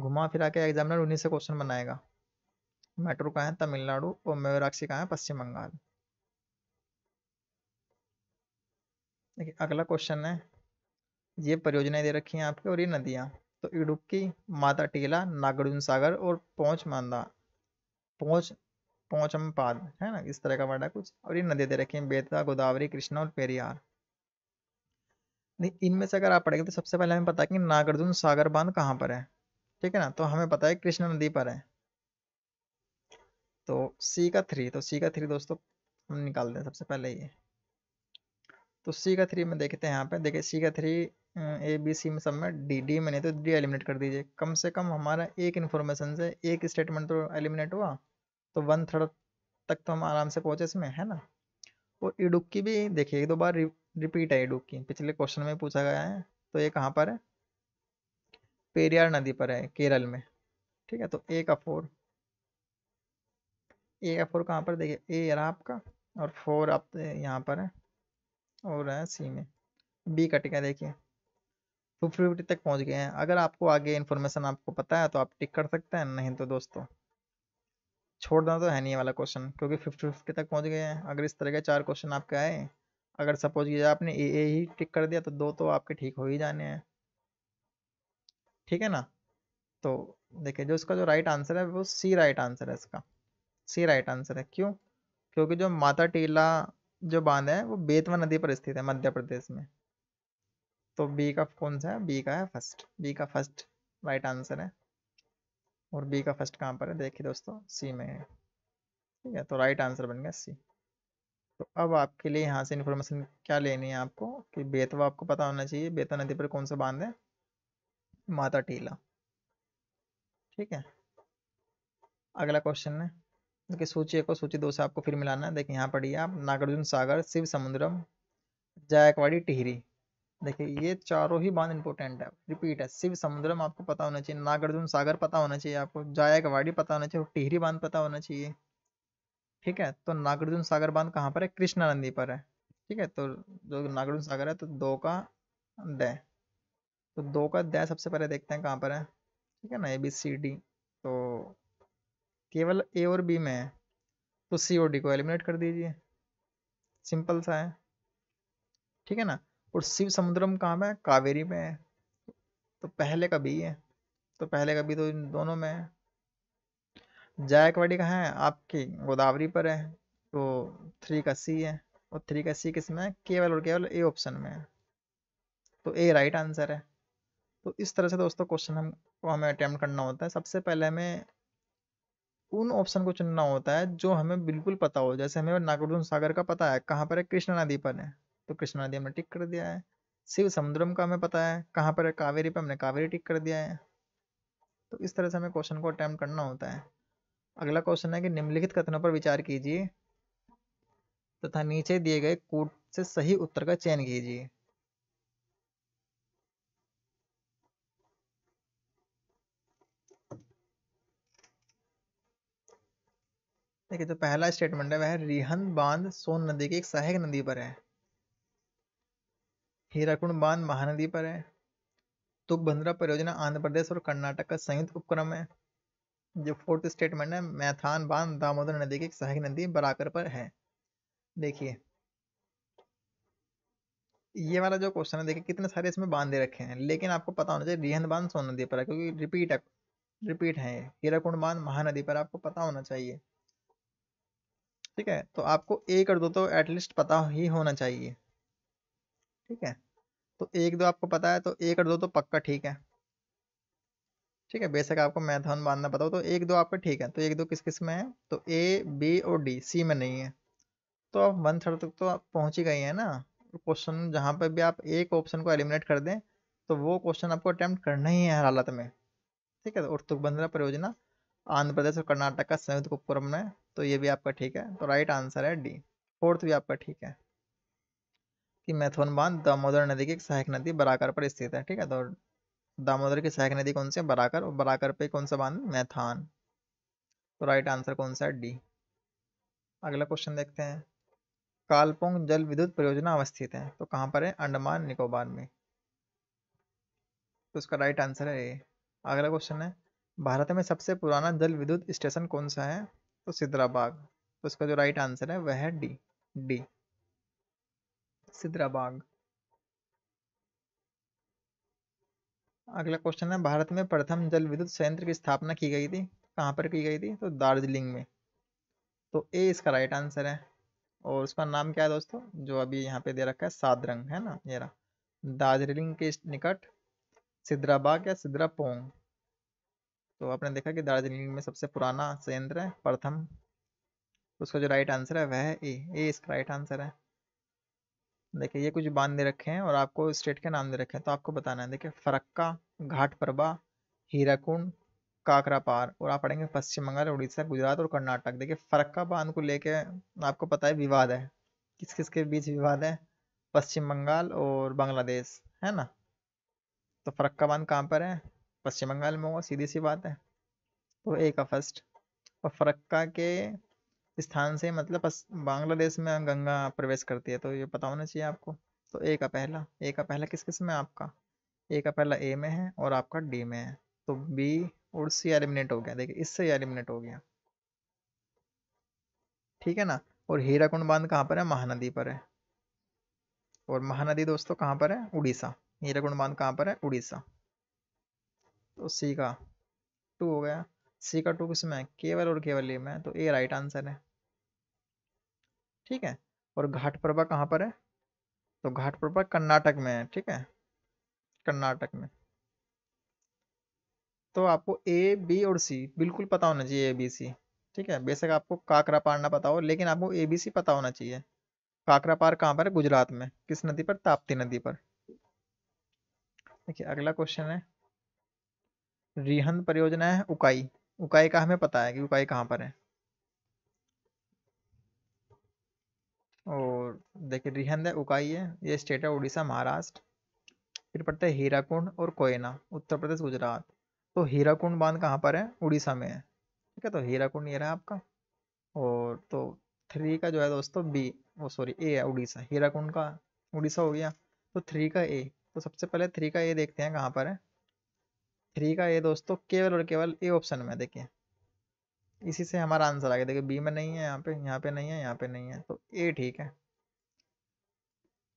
घुमा फिरा के एग्जामिनर उन्हीं से क्वेश्चन बनाएगा मेट्रो कहाँ है तमिलनाडु और मयूराक्षी कहाँ है पश्चिम बंगाल देखिए अगला क्वेश्चन है ये परियोजनाएं दे रखी हैं आपकी और ये नदियाँ तो इडुक्की माता टीला नागार्जुन सागर और पहुँच मांदा पहुँच पाद है ना इस तरह का वर्ड है कुछ और ये नदी दे रखी है बेतवा गोदावरी कृष्णा और पेरियार इनमें से अगर आप पढ़ेंगे तो सबसे पहले हमें पता है कि नागार्जुन सागर बांध कहाँ पर है ठीक है ना तो हमें पता है कृष्णा नदी पर है तो सी का थ्री तो सी का थ्री दोस्तों हम निकाल दें सबसे पहले ये तो सी का थ्री में देखते हैं यहाँ पे देखिए सी का थ्री ए बी सी में सब में डी डी में नहीं तो डी एलिमिनेट कर दीजिए कम से कम हमारा एक इन्फॉर्मेशन से एक स्टेटमेंट तो एलिमिनेट हुआ तो वन थर्ड तक तो हम आराम से पहुंचे इसमें है ना और इडुक्की भी देखिए एक दो बार रि, रिपीट है इडुक्की पिछले क्वेश्चन में पूछा गया है तो ये कहाँ पर है पेरियार नदी पर है केरल में ठीक है तो ए का फोर ए का फोर कहाँ पर देखिए ए रहा आपका और फोर आप तो यहाँ पर है और है सी में बी का टिका देखिए टू तो फिफ्टी तक पहुँच गए हैं अगर आपको आगे इन्फॉर्मेशन आपको पता है तो आप टिक कर सकते हैं नहीं तो दोस्तों छोड़ना तो है नहीं वाला क्वेश्चन क्योंकि फिफ्टी फिफ्टी तक पहुंच गए हैं अगर इस तरह के चार क्वेश्चन आपके आए अगर सपोज कीजिए आपने ए ए ही टिक कर दिया तो दो तो आपके ठीक हो ही जाने हैं ठीक है ना तो देखिए जो इसका जो राइट आंसर है वो सी राइट आंसर है इसका सी राइट आंसर है क्यों क्योंकि जो माता टीला जो बांध है वो बेतवा नदी पर स्थित है मध्य प्रदेश में तो बी का कौन सा है बी का है फर्स्ट बी का फर्स्ट राइट आंसर है और बी का फर्स्ट कहाँ पर है देखिए दोस्तों सी में है ठीक है तो राइट आंसर बन गया सी तो अब आपके लिए यहाँ से इन्फॉर्मेशन क्या लेनी है आपको कि बेतवा आपको पता होना चाहिए बेतवा नदी पर कौन सा बांध है माता टीला ठीक है अगला क्वेश्चन है देखिए सूची एक और सूची दो से आपको फिर मिलाना है देखिए यहाँ पढ़िए आप नागार्जुन सागर शिव समुद्रम जायकवाड़ी टिहरी देखिए ये चारों ही बांध इंपोर्टेंट है रिपीट है शिव समुद्रम आपको पता होना चाहिए नागार्जुन सागर पता होना चाहिए आपको जाया कवाड़ी पता होना चाहिए टिहरी बांध पता होना चाहिए ठीक है तो नागार्जुन सागर बांध कहाँ पर है कृष्णा नदी पर है ठीक है तो जो नागार्जुन सागर है तो दो का द तो दो का द सबसे पहले देखते हैं कहाँ पर है ठीक है ना ए बी सी डी तो केवल ए और बी में है तो सी और डी को एलिमिनेट कर दीजिए सिंपल सा है ठीक है ना और शिव समुद्रम कहाँ है कावेरी में है तो पहले का भी है तो पहले का भी तो इन दोनों में है जायकवाड़ी कहाँ है आपकी गोदावरी पर है तो थ्री का सी है और थ्री का सी किस में है केवल और केवल ए ऑप्शन में है तो ए राइट आंसर है तो इस तरह से दोस्तों क्वेश्चन हम को हमें अटैम्प्ट करना होता है सबसे पहले हमें उन ऑप्शन को चुनना होता है जो हमें बिल्कुल पता हो जैसे हमें नागार्जुन सागर का पता है कहाँ पर है कृष्णा नदी पर है तो कृष्णा नदी हमने टिक कर दिया है शिव समुद्रम का हमें पता है कहाँ पर है कावेरी पर हमने कावेरी टिक कर दिया है तो इस तरह से हमें क्वेश्चन को अटैम्प्ट करना होता है अगला क्वेश्चन है कि निम्नलिखित कथनों पर विचार कीजिए तथा तो नीचे दिए गए कूट से सही उत्तर का चयन कीजिए देखिए जो पहला स्टेटमेंट है वह रिहन बांध सोन नदी की एक सहायक नदी पर है हीराकुंड बांध महानदी पर है तुकबंद्रा तो परियोजना आंध्र प्रदेश और कर्नाटक का संयुक्त उपक्रम है जो फोर्थ स्टेटमेंट है मैथान बांध दामोदर नदी की सहायक नदी बराकर पर है देखिए ये वाला जो क्वेश्चन है देखिए कितने सारे इसमें बांध दे रखे हैं लेकिन आपको पता होना चाहिए रिहन बांध सोन नदी पर है क्योंकि रिपीट है रिपीट है हीराकुंड बांध महानदी पर आपको पता होना चाहिए ठीक है तो आपको एक और दो तो एटलीस्ट पता ही होना चाहिए ठीक है तो एक दो आपको पता है तो एक और दो तो पक्का ठीक है ठीक है बेशक आपको मैथन बांधना पता हो तो एक दो आपका ठीक है तो एक दो किस किस में है तो ए बी और डी सी में नहीं है तो आप वन थर्ड तक तो आप पहुँच ही गए हैं ना क्वेश्चन जहाँ पर भी आप एक ऑप्शन को एलिमिनेट कर दें तो वो क्वेश्चन आपको अटैम्प्ट करना ही है हर हालत में ठीक है तो उर्तुकबंधना परियोजना आंध्र प्रदेश और कर्नाटक का संयुक्त उपक्रम में तो ये भी आपका ठीक है तो राइट आंसर है डी फोर्थ भी आपका ठीक है कि मैथोन बांध दामोदर नदी की सहायक नदी बराकर पर स्थित है ठीक है तो दामोदर की सहायक नदी कौन सी है बराकर और बराकर पे कौन सा बांध मैथान तो राइट आंसर कौन सा है डी अगला क्वेश्चन देखते हैं कालपोंग जल विद्युत परियोजना अवस्थित है तो कहाँ पर है अंडमान निकोबार में तो उसका राइट आंसर है ए अगला क्वेश्चन है भारत में सबसे पुराना जल विद्युत स्टेशन कौन सा है तो सिद्राबाग तो उसका जो राइट आंसर है वह है डी डी सिद्राबाग अगला क्वेश्चन है भारत में प्रथम जल विद्युत संयंत्र की स्थापना की गई थी कहाँ पर की गई थी तो दार्जिलिंग में तो ए इसका राइट आंसर है और उसका नाम क्या है दोस्तों जो अभी यहाँ पे दे रखा है सादरंग है ना ये रहा दार्जिलिंग के निकट सिद्राबाग या सिद्रापोंग तो आपने देखा कि दार्जिलिंग में सबसे पुराना संयंत्र है प्रथम उसका जो राइट आंसर है वह ए ए इसका राइट आंसर है देखिए ये कुछ बांध दे रखे हैं और आपको स्टेट के नाम दे रखे हैं तो आपको बताना है देखिए फरक्का घाट प्रभा हीराकुंड काकरापार और आप पढ़ेंगे पश्चिम बंगाल उड़ीसा गुजरात और कर्नाटक देखिए फरक्का बांध को लेके आपको पता है विवाद है किस किस के बीच विवाद है पश्चिम बंगाल और बांग्लादेश है ना तो फरक्का बांध कहाँ पर है पश्चिम बंगाल में होगा सीधी सी बात है तो एक का फर्स्ट और फरक्का के स्थान से मतलब बांग्लादेश में गंगा प्रवेश करती है तो ये पता होना चाहिए आपको तो ए का पहला ए का पहला किस किस में आपका ए का पहला ए में है और आपका डी में है तो बी और सी एलिमिनेट हो गया देखिए इससे एलिमिनेट हो गया ठीक है ना और हीराकुंड बांध कहाँ पर है महानदी पर है और महानदी दोस्तों कहाँ पर है उड़ीसा हीराकुंड बांध कहाँ पर है उड़ीसा तो सी का टू हो गया सी का टू किसमें है केवल और केवल ए में तो ए राइट आंसर है ठीक है और घाट प्रभा कहाँ पर है तो घाट प्रभा कर्नाटक में है ठीक है कर्नाटक में तो आपको ए बी और सी बिल्कुल पता होना चाहिए ए बी सी ठीक है बेशक आपको काकरा पार ना पता हो लेकिन आपको ए बी सी पता होना चाहिए काकरा पार कहाँ पर है गुजरात में किस नदी पर ताप्ती नदी पर देखिए अगला क्वेश्चन है रिहंद परियोजना है उकाई उकाई का हमें पता है कि उकाई कहाँ पर है देखिए रिहंद है उकाई है ये स्टेट है उड़ीसा महाराष्ट्र फिर पड़ता है हीराकुंड और कोयना उत्तर प्रदेश गुजरात तो हीराकुंड बांध कहाँ पर है उड़ीसा में है ठीक है तो हीराकुंड ये रहा आपका और तो थ्री का जो है दोस्तों बी वो सॉरी ए है उड़ीसा हीराकुंड का उड़ीसा हो गया तो थ्री का ए तो सबसे पहले थ्री का ए देखते हैं कहाँ पर है थ्री का ए दोस्तों केवल और केवल ए ऑप्शन में देखिए इसी से हमारा आंसर आ गया देखिए बी में नहीं है यहाँ पे यहाँ पे नहीं है यहाँ पे नहीं है तो ए ठीक है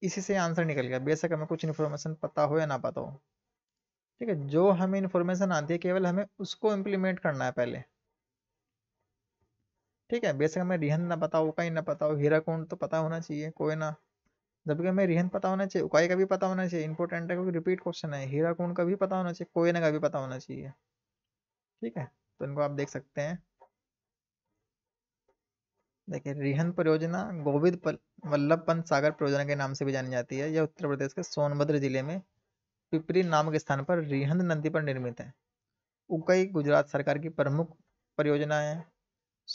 इसी से आंसर निकल गया बेशक हमें कुछ इन्फॉर्मेशन पता हो या ना पता हो ठीक है जो हमें इन्फॉर्मेशन आती है केवल हमें उसको इम्प्लीमेंट करना है पहले ठीक है बेशक हमें रिहन ना पता हो उकाई ना पता हो हीरा कौन तो पता होना चाहिए कोई ना जबकि हमें रिहन पता होना चाहिए उकाई का भी पता होना चाहिए इंपॉर्टेंट है क्योंकि रिपीट क्वेश्चन है हीरा कौन का भी पता होना चाहिए कोयना का भी पता होना चाहिए ठीक है तो इनको आप देख सकते हैं देखिए रिहन परियोजना गोविंद वल्लभ पंत सागर परियोजना के नाम से भी जानी जाती है यह उत्तर प्रदेश के सोनभद्र जिले में पिपरी नामक स्थान पर रिहंद नदी पर निर्मित है उकई गुजरात सरकार की प्रमुख परियोजना है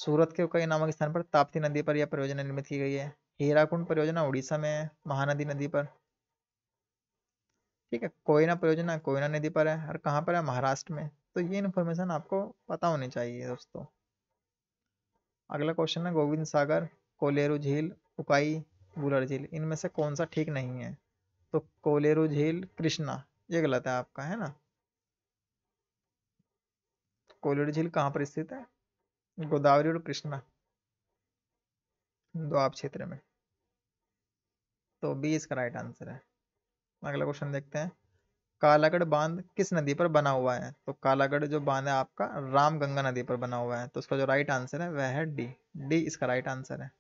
सूरत के उकई नामक स्थान पर ताप्ती नदी पर यह परियोजना निर्मित की गई है हीराकुंड परियोजना उड़ीसा में है महानदी नदी पर ठीक है कोयना परियोजना कोयना नदी पर है और कहाँ पर है महाराष्ट्र में तो ये इन्फॉर्मेशन आपको पता होनी चाहिए दोस्तों अगला क्वेश्चन है गोविंद सागर कोलेरू झील उकाई बुलर झील इनमें से कौन सा ठीक नहीं है तो कोलेरू झील कृष्णा ये गलत है आपका है ना कोलेरू झील कहाँ पर स्थित है गोदावरी और कृष्णा दो आप क्षेत्र में तो बी इसका राइट आंसर है अगला क्वेश्चन देखते हैं कालागढ़ बांध किस नदी पर बना हुआ है तो कालागढ़ जो बांध है आपका रामगंगा नदी पर बना हुआ है तो उसका जो राइट आंसर है वह है डी डी इसका राइट आंसर है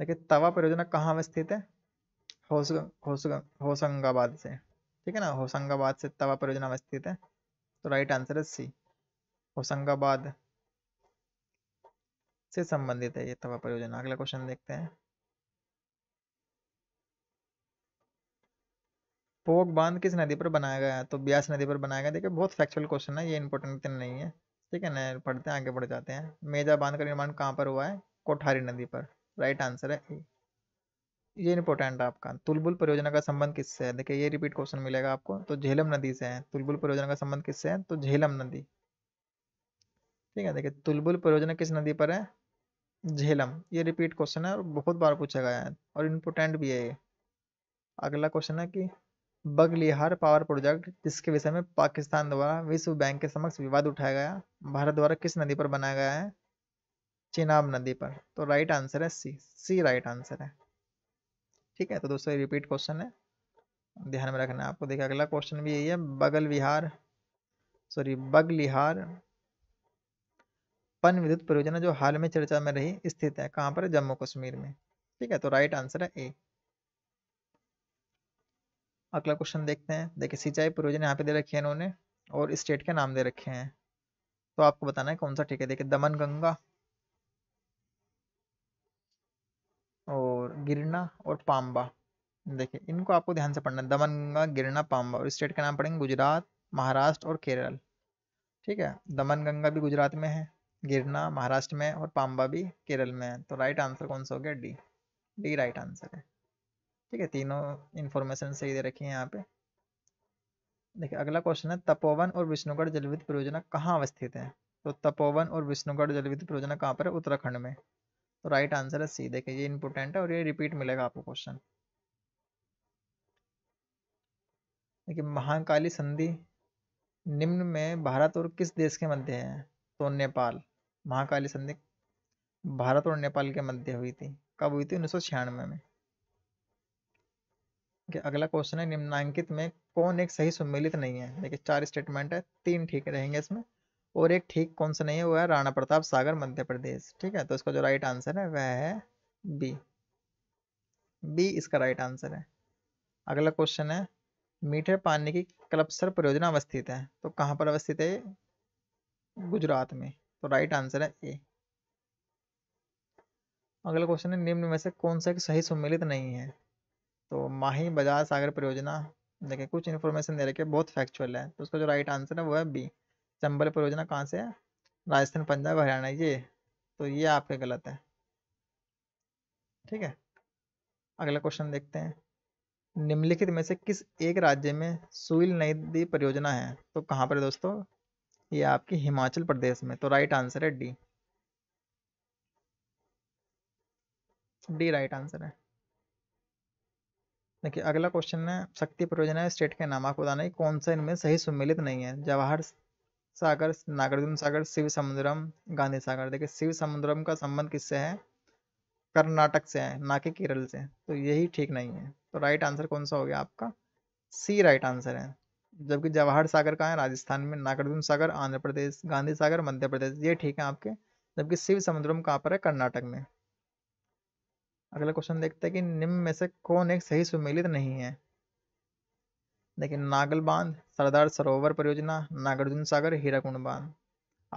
देखिए तवा परियोजना कहाँ में स्थित है होशंगाबाद से ठीक है ना होशंगाबाद से तवा परियोजना में स्थित है तो राइट आंसर है सी होशंगाबाद से संबंधित है ये तवा परियोजना अगला क्वेश्चन देखते हैं फोक बांध किस नदी पर बनाया गया तो ब्यास नदी पर बनाया गया देखिए बहुत फैक्चुअल क्वेश्चन है ये इंपॉर्टेंट इतना नहीं है ठीक है ना पढ़ते हैं आगे बढ़ जाते हैं मेजा बांध का निर्माण कहाँ पर हुआ है कोठारी नदी पर राइट आंसर है ये इंपॉर्टेंट आपका तुलबुल परियोजना का संबंध किससे है देखिए ये रिपीट क्वेश्चन मिलेगा आपको तो झेलम नदी से है तुलबुल परियोजना का संबंध किससे है तो झेलम नदी ठीक है देखिए तुलबुल परियोजना किस नदी पर है झेलम ये रिपीट क्वेश्चन है और बहुत बार पूछा गया है और इम्पोर्टेंट भी है ये अगला क्वेश्चन है कि बगलिहार पावर प्रोजेक्ट जिसके विषय में पाकिस्तान द्वारा विश्व बैंक के समक्ष विवाद उठाया गया भारत द्वारा किस नदी पर बनाया गया है चिनाब नदी पर तो राइट आंसर है सी सी राइट आंसर है ठीक है तो दोस्तों रिपीट क्वेश्चन है ध्यान में रखना आपको देखिए अगला क्वेश्चन भी यही है बगल विहार सॉरी बगलिहार पन विद्युत परियोजना जो हाल में चर्चा में रही स्थित है कहाँ पर जम्मू कश्मीर में ठीक है तो राइट आंसर है ए अगला क्वेश्चन देखते हैं देखिए सिंचाई परियोजना यहाँ पे दे रखी है इन्होंने और स्टेट के नाम दे रखे हैं तो आपको बताना है कौन सा ठीक है देखिए दमन गंगा और गिरना और पाम्बा देखिए इनको आपको ध्यान से पढ़ना है दमन गंगा गिरना पाम्बा और स्टेट का नाम पढ़ेंगे गुजरात महाराष्ट्र और केरल ठीक है दमन गंगा भी गुजरात में है गिरना महाराष्ट्र में और पाम्बा भी केरल में है तो राइट आंसर कौन सा हो गया डी डी राइट आंसर है ठीक है तीनों इन्फॉर्मेशन सही दे रखी है यहाँ पे देखिए अगला क्वेश्चन है तपोवन और विष्णुगढ़ जलविद्युत परियोजना कहाँ अवस्थित है तो तपोवन और विष्णुगढ़ जलविद्युत परियोजना कहाँ पर है उत्तराखंड में तो राइट आंसर है सी देखिए ये इंपोर्टेंट है और ये रिपीट मिलेगा आपको क्वेश्चन देखिए महाकाली संधि निम्न में भारत और किस देश के मध्य है तो नेपाल महाकाली संधि भारत और नेपाल के मध्य हुई थी कब हुई थी उन्नीस में अगला क्वेश्चन है निम्नांकित में कौन एक सही सम्मिलित नहीं है देखिए चार स्टेटमेंट है तीन ठीक रहेंगे इसमें और एक ठीक कौन सा नहीं है वो है राणा प्रताप सागर मध्य प्रदेश ठीक है तो इसका जो राइट आंसर है वह है बी बी इसका राइट आंसर है अगला क्वेश्चन है मीठे पानी की कलपसर परियोजना अवस्थित है तो कहाँ पर अवस्थित है गुजरात में तो राइट आंसर है ए अगला क्वेश्चन है निम्न में से कौन सा सही सम्मिलित नहीं है तो माही बजाज सागर परियोजना देखिए कुछ इन्फॉर्मेशन दे रखे है बहुत फैक्चुअल है तो उसका जो राइट आंसर है वो है बी चंबल परियोजना कहाँ से है राजस्थान पंजाब हरियाणा ये तो ये आपके गलत है ठीक है अगला क्वेश्चन देखते हैं निम्नलिखित में से किस एक राज्य में सुइल नदी परियोजना है तो कहाँ पर दोस्तों ये आपकी हिमाचल प्रदेश में तो राइट आंसर है डी डी राइट आंसर है देखिए अगला क्वेश्चन है शक्ति परियोजना स्टेट के नाम आपको बताना है कौन सा इनमें सही सम्मिलित नहीं है जवाहर सागर नागार्जुन सागर शिव समुद्रम गांधी सागर देखिए शिव समुद्रम का संबंध किससे है कर्नाटक से है ना कि केरल से तो यही ठीक नहीं है तो राइट आंसर कौन सा हो गया आपका सी राइट आंसर है जबकि जवाहर सागर कहाँ है राजस्थान में नागार्जुन सागर आंध्र प्रदेश गांधी सागर मध्य प्रदेश ये ठीक है आपके जबकि शिव समुद्रम कहाँ पर है कर्नाटक में अगला क्वेश्चन देखते हैं कि निम्न में से कौन एक सही सुमेलित नहीं है देखिए नागल बांध सरदार सरोवर परियोजना नागार्जुन सागर हीराकुंड बांध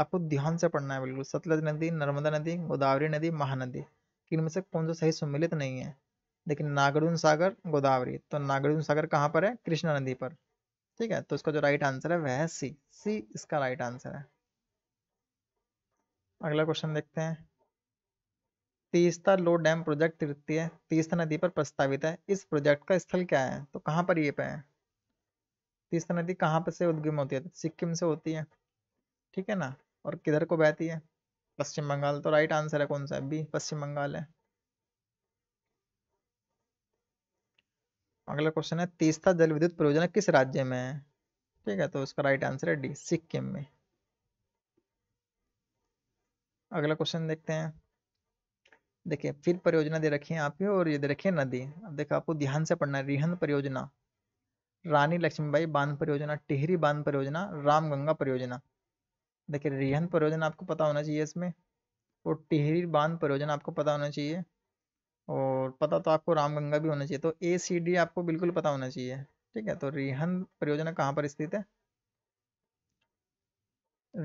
आपको ध्यान से पढ़ना है बिल्कुल सतलज नदी नर्मदा नदी गोदावरी नदी महानदी इनमें से कौन सा सही सुमेलित नहीं है देखिए नागार्जुन सागर गोदावरी तो नागार्जुन सागर कहाँ पर है कृष्णा नदी पर ठीक है तो इसका जो राइट आंसर है वह है सी सी इसका राइट आंसर है अगला क्वेश्चन देखते हैं तीस्ता लो डैम प्रोजेक्ट तृतीय तीस्ता नदी पर प्रस्तावित है इस प्रोजेक्ट का स्थल क्या है तो कहाँ पर ये पे है तीस्ता नदी कहाँ पर से उद्गम होती है सिक्किम से होती है ठीक है ना और किधर को बहती है पश्चिम बंगाल तो राइट आंसर है कौन सा बी पश्चिम बंगाल है अगला क्वेश्चन है तीस्ता जल विद्युत परियोजना किस राज्य में है ठीक है तो इसका राइट आंसर है डी सिक्किम में अगला क्वेश्चन देखते हैं देखिए फिर परियोजना दे रखी है यहाँ पे और ये दे रखी है नदी अब देखो आपको ध्यान से पढ़ना है रिहन परियोजना रानी लक्ष्मीबाई बांध परियोजना टिहरी बांध परियोजना रामगंगा परियोजना देखिए रिहन परियोजना आपको पता होना चाहिए इसमें और टिहरी बांध परियोजना आपको पता होना चाहिए और पता तो आपको रामगंगा भी होना चाहिए तो ए सी डी आपको बिल्कुल पता होना चाहिए ठीक है तो रिहन परियोजना कहाँ पर स्थित है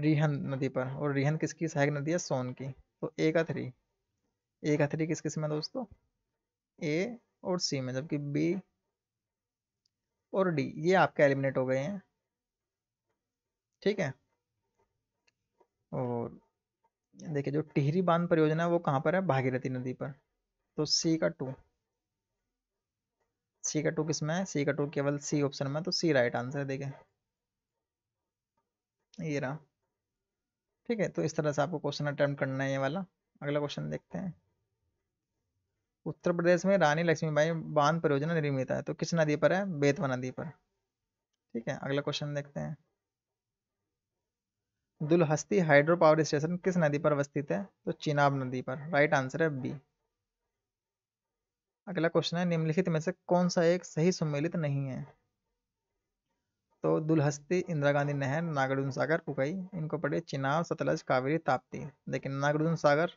रिहन नदी पर और रिहन किसकी सहायक नदी है सोन की तो ए का थ्री ए का थ्री किस किस में दोस्तों ए और सी में जबकि बी और डी ये आपके एलिमिनेट हो गए हैं ठीक है और देखिए जो टिहरी बांध परियोजना है वो कहाँ पर है भागीरथी नदी पर तो सी का टू सी का टू किस में है सी का टू केवल सी ऑप्शन में तो सी राइट आंसर है देखें ये रहा ठीक है तो इस तरह से आपको क्वेश्चन अटेम्प्ट करना है ये वाला अगला क्वेश्चन देखते हैं उत्तर प्रदेश में रानी लक्ष्मीबाई बांध परियोजना निर्मित है तो किस नदी पर है बेतवा नदी पर ठीक है अगला क्वेश्चन देखते हैं दुलहस्ती हाइड्रो पावर स्टेशन किस नदी पर अवस्थित है तो चिनाब नदी पर राइट आंसर है बी अगला क्वेश्चन है निम्नलिखित में से कौन सा एक सही सम्मिलित नहीं है तो दुलहस्ती इंदिरा गांधी नहर नागार्जुन सागर उगई इनको पढ़े चिनाब सतलज कावेरी ताप्ती लेकिन नागार्जुन सागर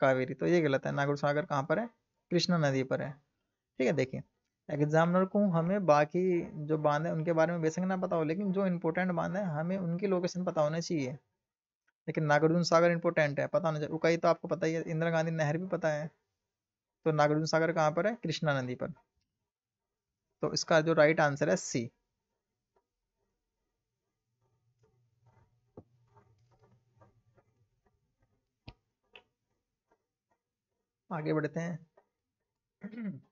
कावेरी तो ये गलत है नागार्जुन सागर कहाँ पर है कृष्णा नदी पर है ठीक है देखिए एग्जामिनर को हमें बाकी जो बांध है उनके बारे में बेसिक ना पता हो लेकिन जो इंपोर्टेंट बांध है हमें उनकी लोकेशन पता होना चाहिए लेकिन नागार्जुन सागर इम्पोर्टेंट है पता होना चाहिए उकाई तो आपको पता ही है इंदिरा गांधी नहर भी पता है तो नागार्जुन सागर कहाँ पर है कृष्णा नदी पर तो इसका जो राइट आंसर है सी आगे बढ़ते हैं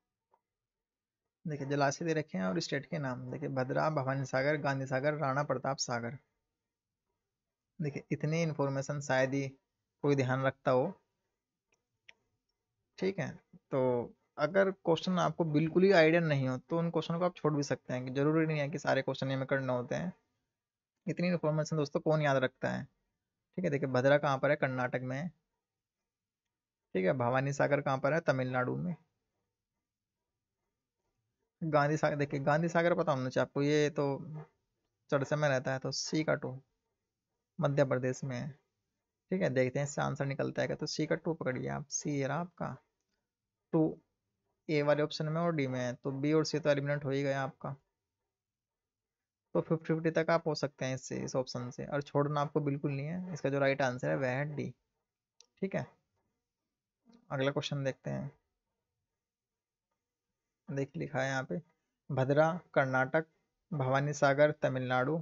देखिए जलाशय दे रखे हैं और स्टेट के नाम देखिए भद्रा भवानी सागर गांधी सागर राणा प्रताप सागर देखिए इतनी इन्फॉर्मेशन शायद ही कोई ध्यान रखता हो ठीक है तो अगर क्वेश्चन आपको बिल्कुल ही आइडिया नहीं हो तो उन क्वेश्चन को आप छोड़ भी सकते हैं कि जरूरी नहीं है कि सारे क्वेश्चन हमें करने होते हैं इतनी इन्फॉर्मेशन दोस्तों कौन याद रखता है ठीक है देखिए भद्रा कहाँ पर है कर्नाटक में ठीक है भवानी सागर कहाँ पर है तमिलनाडु में गांधी सागर देखिए गांधी सागर पता होना चाहिए आपको ये तो चढ़ समय रहता है तो सी का टू मध्य प्रदेश में है ठीक है देखते हैं इससे आंसर निकलता है क्या तो सी का टू पकड़िए आप सी रहा आपका टू ए वाले ऑप्शन में और डी में है तो बी और सी तो एलिमिनेट हो ही गया आपका तो फिफ्टी फिफ्टी तक आप हो सकते हैं इससे इस ऑप्शन से और छोड़ना आपको बिल्कुल नहीं है इसका जो राइट आंसर है वह है डी ठीक है अगला क्वेश्चन देखते हैं देख लिखा है यहाँ पे भद्रा कर्नाटक भवानी सागर तमिलनाडु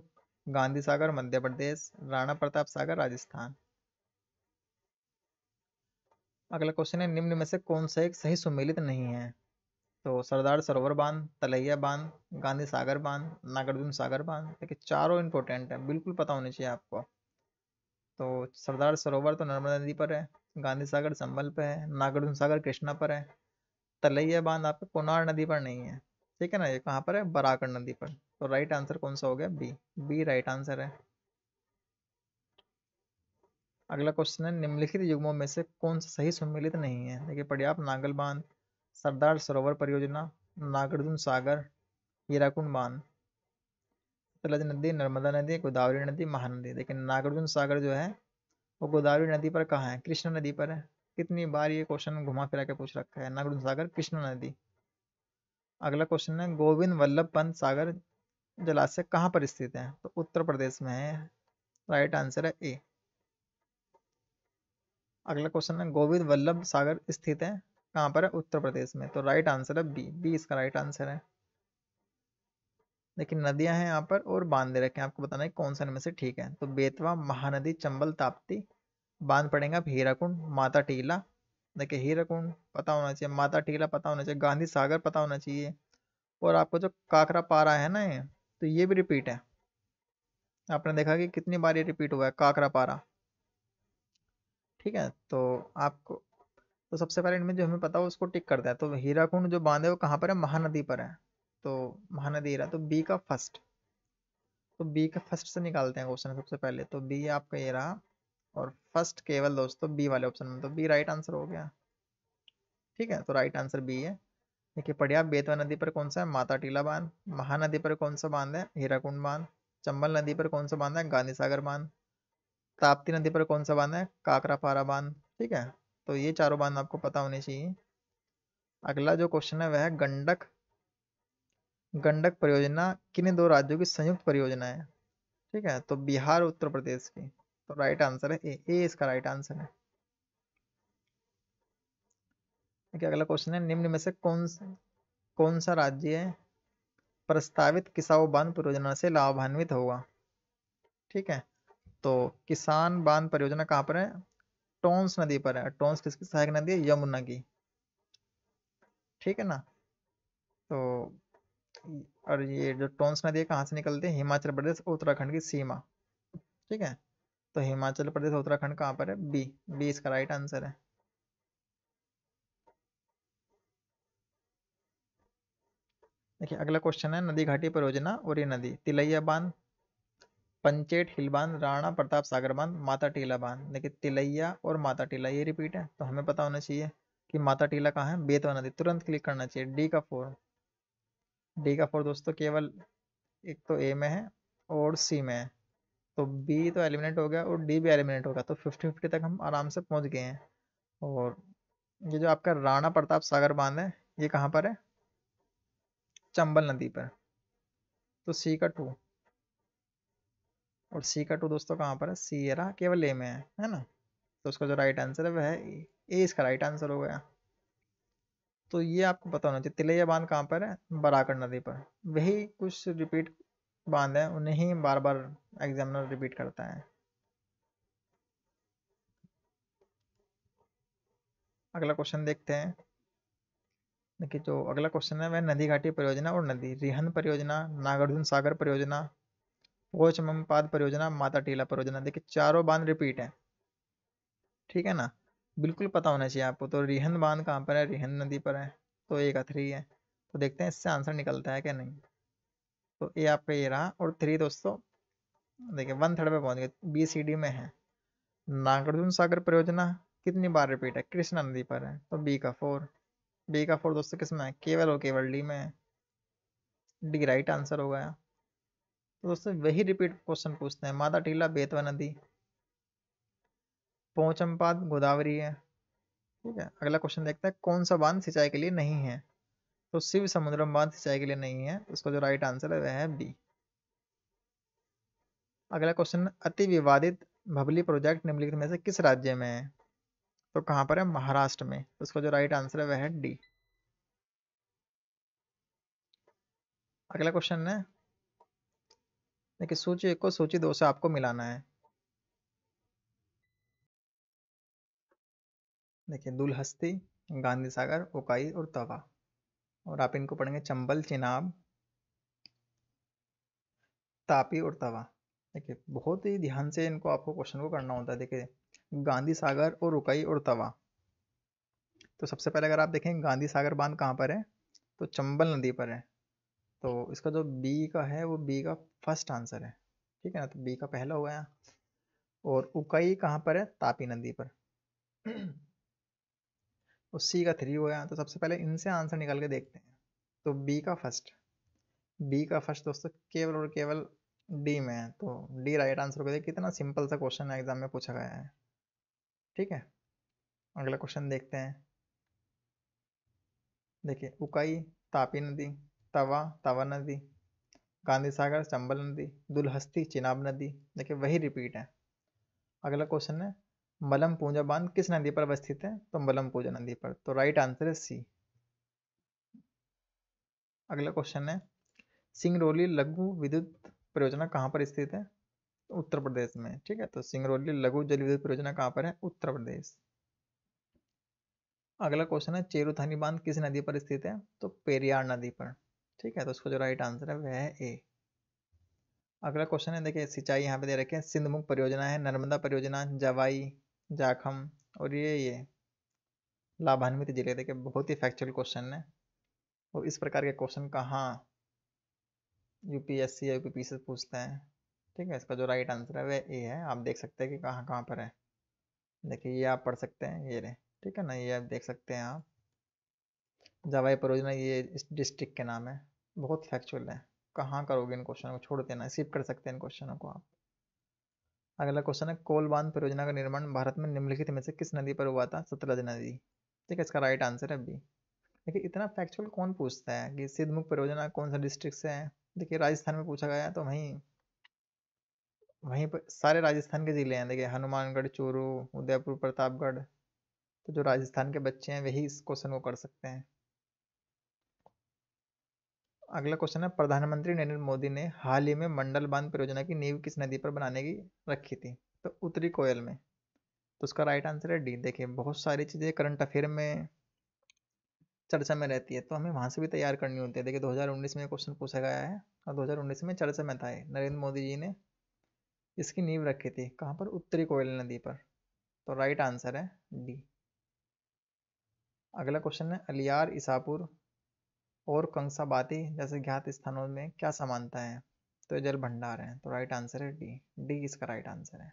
गांधी सागर मध्य प्रदेश राणा प्रताप सागर राजस्थान अगला क्वेश्चन है निम्न में से कौन सा एक सही सुमेलित नहीं है तो सरदार सरोवर बांध तलैया बांध गांधी सागर बांध नागार्जुन सागर बांध देखिए चारों इंपॉर्टेंट है बिल्कुल पता होना चाहिए आपको तो सरदार सरोवर तो नर्मदा नदी पर है गांधी सागर संबल पर है नागार्जुन सागर कृष्णा पर है तलैया बांध आपके कोनार नदी पर नहीं है ठीक है ना ये कहाँ पर है बराकर नदी पर तो राइट आंसर कौन सा हो गया बी बी राइट आंसर है अगला क्वेश्चन है निम्नलिखित युग्मों में से कौन सा सही सम्मिलित नहीं है देखिए पढ़िए आप नागल बांध सरदार सरोवर परियोजना नागार्जुन सागर हीराकुंड बांध सतलज नदी नर्मदा नदी गोदावरी नदी महानदी देखिए नागार्जुन सागर जो है वो गोदावरी नदी पर कहाँ है कृष्णा नदी पर है कितनी बार ये क्वेश्चन घुमा फिरा के पूछ रखा है नगुण सागर कृष्णा नदी अगला क्वेश्चन है गोविंद वल्लभ पंत सागर जलाशय कहाँ पर स्थित है तो उत्तर प्रदेश में है राइट आंसर है ए अगला क्वेश्चन है गोविंद वल्लभ सागर स्थित है कहाँ पर है उत्तर प्रदेश में तो राइट आंसर है बी बी इसका राइट आंसर है लेकिन नदियां हैं यहाँ पर और बांध दे रखे हैं आपको बताना है कौन सा इनमें से ठीक है तो बेतवा महानदी चंबल ताप्ती बांध पड़ेगा आप हीराकुंड माता टीला देखिए हीराकुंड पता होना चाहिए माता टीला पता होना चाहिए गांधी सागर पता होना चाहिए और आपको जो काकरा पारा है ना ये तो ये भी रिपीट है आपने देखा कि कितनी बार ये रिपीट हुआ है काकरा पारा ठीक है तो आपको तो सबसे पहले इनमें जो हमें पता हो उसको टिक करता है तो हीराकुंड जो बांध है वो कहाँ पर है महानदी पर है तो महानदी हीरा तो बी का फर्स्ट तो बी का फर्स्ट से निकालते हैं क्वेश्चन सबसे पहले तो बी आपका ये रहा और फर्स्ट केवल दोस्तों बी वाले ऑप्शन में तो बी राइट आंसर हो गया ठीक है तो राइट आंसर बी है देखिए पढ़िया बेतवा नदी पर कौन सा है माता टीला बांध महानदी पर कौन सा बांध है हीराकुंड बांध चंबल नदी पर कौन सा बांध है गांधी सागर बांध ताप्ती नदी पर कौन सा बांध है काकरापारा बांध ठीक है तो ये चारों बांध आपको पता होने चाहिए अगला जो क्वेश्चन है वह है गंडक गंडक परियोजना किन दो राज्यों की संयुक्त परियोजना है ठीक है तो बिहार उत्तर प्रदेश की तो राइट आंसर है ए ए इसका राइट आंसर है देखिए अगला क्वेश्चन है निम्न में से कौन कौन सा राज्य प्रस्तावित किसाऊ बांध परियोजना से लाभान्वित होगा ठीक है तो किसान बांध परियोजना कहाँ पर है टोंस नदी पर है टोंस किसकी सहायक नदी है यमुना की ठीक है ना तो और ये जो टोंस नदी है कहाँ से निकलती है हिमाचल प्रदेश उत्तराखंड की सीमा ठीक है तो हिमाचल प्रदेश उत्तराखंड कहाँ पर है बी बी इसका राइट आंसर है देखिए अगला क्वेश्चन है नदी घाटी परियोजना और ये नदी तिलैया बांध पंचेट हिल बांध राणा प्रताप सागर बांध माता टीला बांध देखिए तिलैया और माता टीला ये रिपीट है तो हमें पता होना चाहिए कि माता टीला कहाँ है बेतवा तो नदी तुरंत क्लिक करना चाहिए डी का फोर डी का फोर दोस्तों केवल एक तो ए में है और सी में है तो बी तो एलिमिनेट हो गया और डी भी एलिमिनेट हो गया तो फिफ्टी फिफ्टी तक हम आराम से पहुंच गए हैं और ये जो आपका राणा प्रताप सागर बांध है ये कहाँ पर है चंबल नदी पर तो सी का टू और सी का टू दोस्तों कहाँ पर है सीरा केवल ए में है है ना तो उसका जो राइट आंसर है वह ए इसका राइट आंसर हो गया तो ये आपको पता होना चाहिए तिलैया बांध कहाँ पर है बराकर नदी पर वही कुछ रिपीट बांध है उन्हें ही बार बार एग्जामिनर रिपीट करता है अगला क्वेश्चन देखते हैं देखिए जो अगला क्वेश्चन है वह नदी घाटी परियोजना और नदी रिहन परियोजना नागार्जुन सागर परियोजना पोचमपाद परियोजना माता टीला परियोजना देखिए चारों बांध रिपीट है ठीक है ना बिल्कुल पता होना चाहिए आपको तो रिहन बांध कहाँ पर है रिहन नदी पर है तो एक अथरी है तो देखते हैं इससे आंसर निकलता है क्या नहीं तो ए आपका ये रहा और थ्री दोस्तों देखिए वन थर्ड पे पहुंच गए बी सी डी में है नागार्जुन सागर परियोजना कितनी बार रिपीट है कृष्णा नदी पर है तो बी का फोर बी का फोर दोस्तों किस में है केवल और केवल डी में है डी राइट आंसर हो गया तो दोस्तों वही रिपीट क्वेश्चन पूछते हैं माता टीला बेतवा नदी पोचमपाद गोदावरी है ठीक है अगला क्वेश्चन देखते हैं कौन सा बांध सिंचाई के लिए नहीं है तो शिव समुद्र बांध सिंचाई के लिए नहीं है उसका जो राइट आंसर है वह है बी अगला क्वेश्चन अति विवादित भबली प्रोजेक्ट निम्नलिखित में से किस राज्य में है तो कहां पर है महाराष्ट्र में तो इसका जो राइट आंसर है वह है डी अगला क्वेश्चन है देखिए सूची एक को सूची दो से आपको मिलाना है देखिए दुलहस्ती गांधी सागर उकाई और तवा और आप इनको पढ़ेंगे चंबल चिनाब तापी और तवा देखिए बहुत ही ध्यान से इनको आपको क्वेश्चन को करना होता है देखिए गांधी सागर और रुकई और तवा तो सबसे पहले अगर आप देखें गांधी सागर बांध कहाँ पर है तो चंबल नदी पर है तो इसका जो बी का है वो बी का फर्स्ट आंसर है ठीक है ना तो बी का पहला हो गया और उकई कहाँ पर है तापी नदी पर और सी का थ्री हो गया तो सबसे पहले इनसे आंसर निकाल के देखते हैं तो बी का फर्स्ट बी का फर्स्ट दोस्तों केवल और केवल डी में है तो डी राइट आंसर हो गया कितना सिंपल सा क्वेश्चन है एग्जाम में पूछा गया है ठीक है अगला क्वेश्चन देखते हैं देखिए उकाई तापी नदी तवा तवा नदी गांधी सागर चंबल नदी दुलहस्ती चिनाब नदी देखिए वही रिपीट है अगला क्वेश्चन है मलमपूंजा बांध किस नदी पर अवस्थित है तो मलमपूंजा नदी पर तो राइट आंसर है सी अगला क्वेश्चन है सिंगरौली लघु विद्युत परियोजना कहाँ पर स्थित है उत्तर प्रदेश में ठीक है तो सिंगरौली लघु जल विद्युत परियोजना कहाँ पर है उत्तर प्रदेश अगला क्वेश्चन है चेरुथानी बांध किस नदी पर स्थित है तो पेरियार नदी पर ठीक है तो उसका जो राइट आंसर है वह है ए अगला क्वेश्चन है देखिए सिंचाई यहाँ पे दे रखे हैं सिंधमुख परियोजना है नर्मदा परियोजना जवाई जाखम और ये ये लाभान्वित जिले देखिए बहुत ही फैक्चुअल क्वेश्चन है और इस प्रकार के क्वेश्चन कहाँ यूपीएससी या यूपीपी से पूछते हैं ठीक है इसका जो राइट आंसर है वह ए है आप देख सकते हैं कि कहाँ कहाँ पर है देखिए ये आप पढ़ सकते हैं ये रहे ठीक है ना ये आप देख सकते हैं आप जवाई परियोजना ये इस डिस्ट्रिक्ट के नाम है बहुत फैक्चुअल है कहाँ करोगे इन क्वेश्चन को छोड़ देना स्किप कर सकते हैं इन क्वेश्चनों को आप अगला क्वेश्चन है कोल बांध परियोजना का निर्माण भारत में निम्नलिखित में से किस नदी पर हुआ था सतलज नदी ठीक है इसका राइट आंसर है बी देखिए इतना फैक्चुअल कौन पूछता है कि सिद्धमुख परियोजना कौन सा डिस्ट्रिक्ट से है देखिए राजस्थान में पूछा गया तो वहीं वहीं पर सारे राजस्थान के ज़िले हैं देखिए हनुमानगढ़ चूरू उदयपुर प्रतापगढ़ तो जो राजस्थान के बच्चे हैं वही इस क्वेश्चन को कर सकते हैं अगला क्वेश्चन है प्रधानमंत्री नरेंद्र मोदी ने हाल ही में मंडल बांध परियोजना की नींव किस नदी पर बनाने की रखी थी तो उत्तरी कोयल में तो उसका राइट आंसर है डी देखिए बहुत सारी चीज़ें करंट अफेयर में चर्चा में रहती है तो हमें वहाँ से भी तैयार करनी होती है देखिए 2019 में क्वेश्चन पूछा गया है और 2019 में चर्चा में था नरेंद्र मोदी जी ने इसकी नींव रखी थी कहाँ पर उत्तरी कोयल नदी पर तो राइट आंसर है डी अगला क्वेश्चन है अलियार इसापुर और कंसाबाती जैसे ज्ञात स्थानों में क्या समानता है तो जल भंडार है तो राइट आंसर है डी डी इसका राइट आंसर है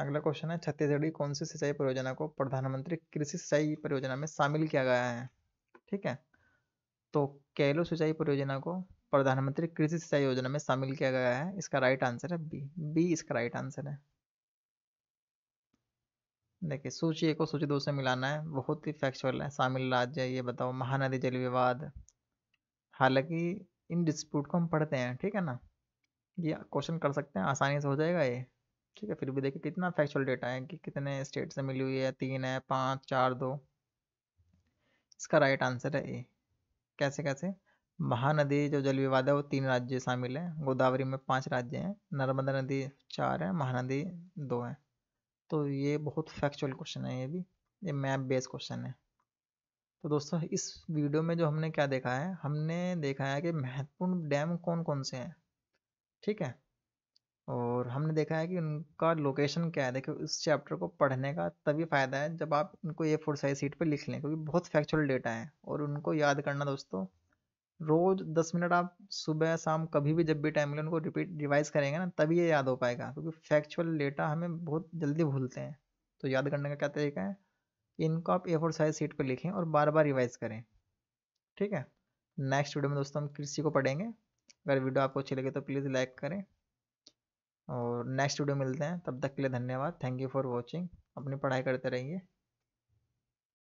अगला क्वेश्चन है छत्तीसगढ़ की कौन सी सिंचाई परियोजना को प्रधानमंत्री कृषि सिंचाई परियोजना में शामिल किया गया है ठीक है तो कैलो सिंचाई परियोजना को प्रधानमंत्री कृषि सिंचाई योजना में शामिल किया गया है इसका राइट आंसर है बी बी इसका राइट आंसर है देखिए सूची एक और सूची दो से मिलाना है बहुत ही फैक्चुअल है शामिल राज्य ये बताओ महानदी जल विवाद हालांकि इन डिस्प्यूट को हम पढ़ते हैं ठीक है ना ये क्वेश्चन कर सकते हैं आसानी से हो जाएगा ये ठीक है फिर भी देखिए कितना फैक्चुअल डेटा है कि कितने स्टेट से मिली हुई है तीन है पाँच चार दो इसका राइट आंसर है ए कैसे कैसे महानदी जो जल विवाद है वो तीन राज्य शामिल है गोदावरी में पाँच राज्य हैं नर्मदा नदी चार है महानदी दो है तो ये बहुत फैक्चुअल क्वेश्चन है ये भी ये मैप बेस्ड क्वेश्चन है तो दोस्तों इस वीडियो में जो हमने क्या देखा है हमने देखा है कि महत्वपूर्ण डैम कौन कौन से हैं ठीक है और हमने देखा है कि उनका लोकेशन क्या है देखो इस चैप्टर को पढ़ने का तभी फ़ायदा है जब आप इनको ए फोर साइज सीट पर लिख लें क्योंकि बहुत फैक्चुअल डेटा है और उनको याद करना दोस्तों रोज दस मिनट आप सुबह शाम कभी भी जब भी टाइम मिले उनको रिपीट रिवाइज करेंगे ना तभी ये याद हो पाएगा क्योंकि फैक्चुअल डेटा हमें बहुत जल्दी भूलते हैं तो याद करने का क्या तरीका है इनको आप ए फोर साइज सीट पर लिखें और बार बार रिवाइज करें ठीक है नेक्स्ट वीडियो में दोस्तों हम कृषि को पढ़ेंगे अगर वीडियो आपको अच्छी लगे तो प्लीज़ लाइक करें और नेक्स्ट वीडियो मिलते हैं तब तक के लिए धन्यवाद थैंक यू फॉर वॉचिंग अपनी पढ़ाई करते रहिए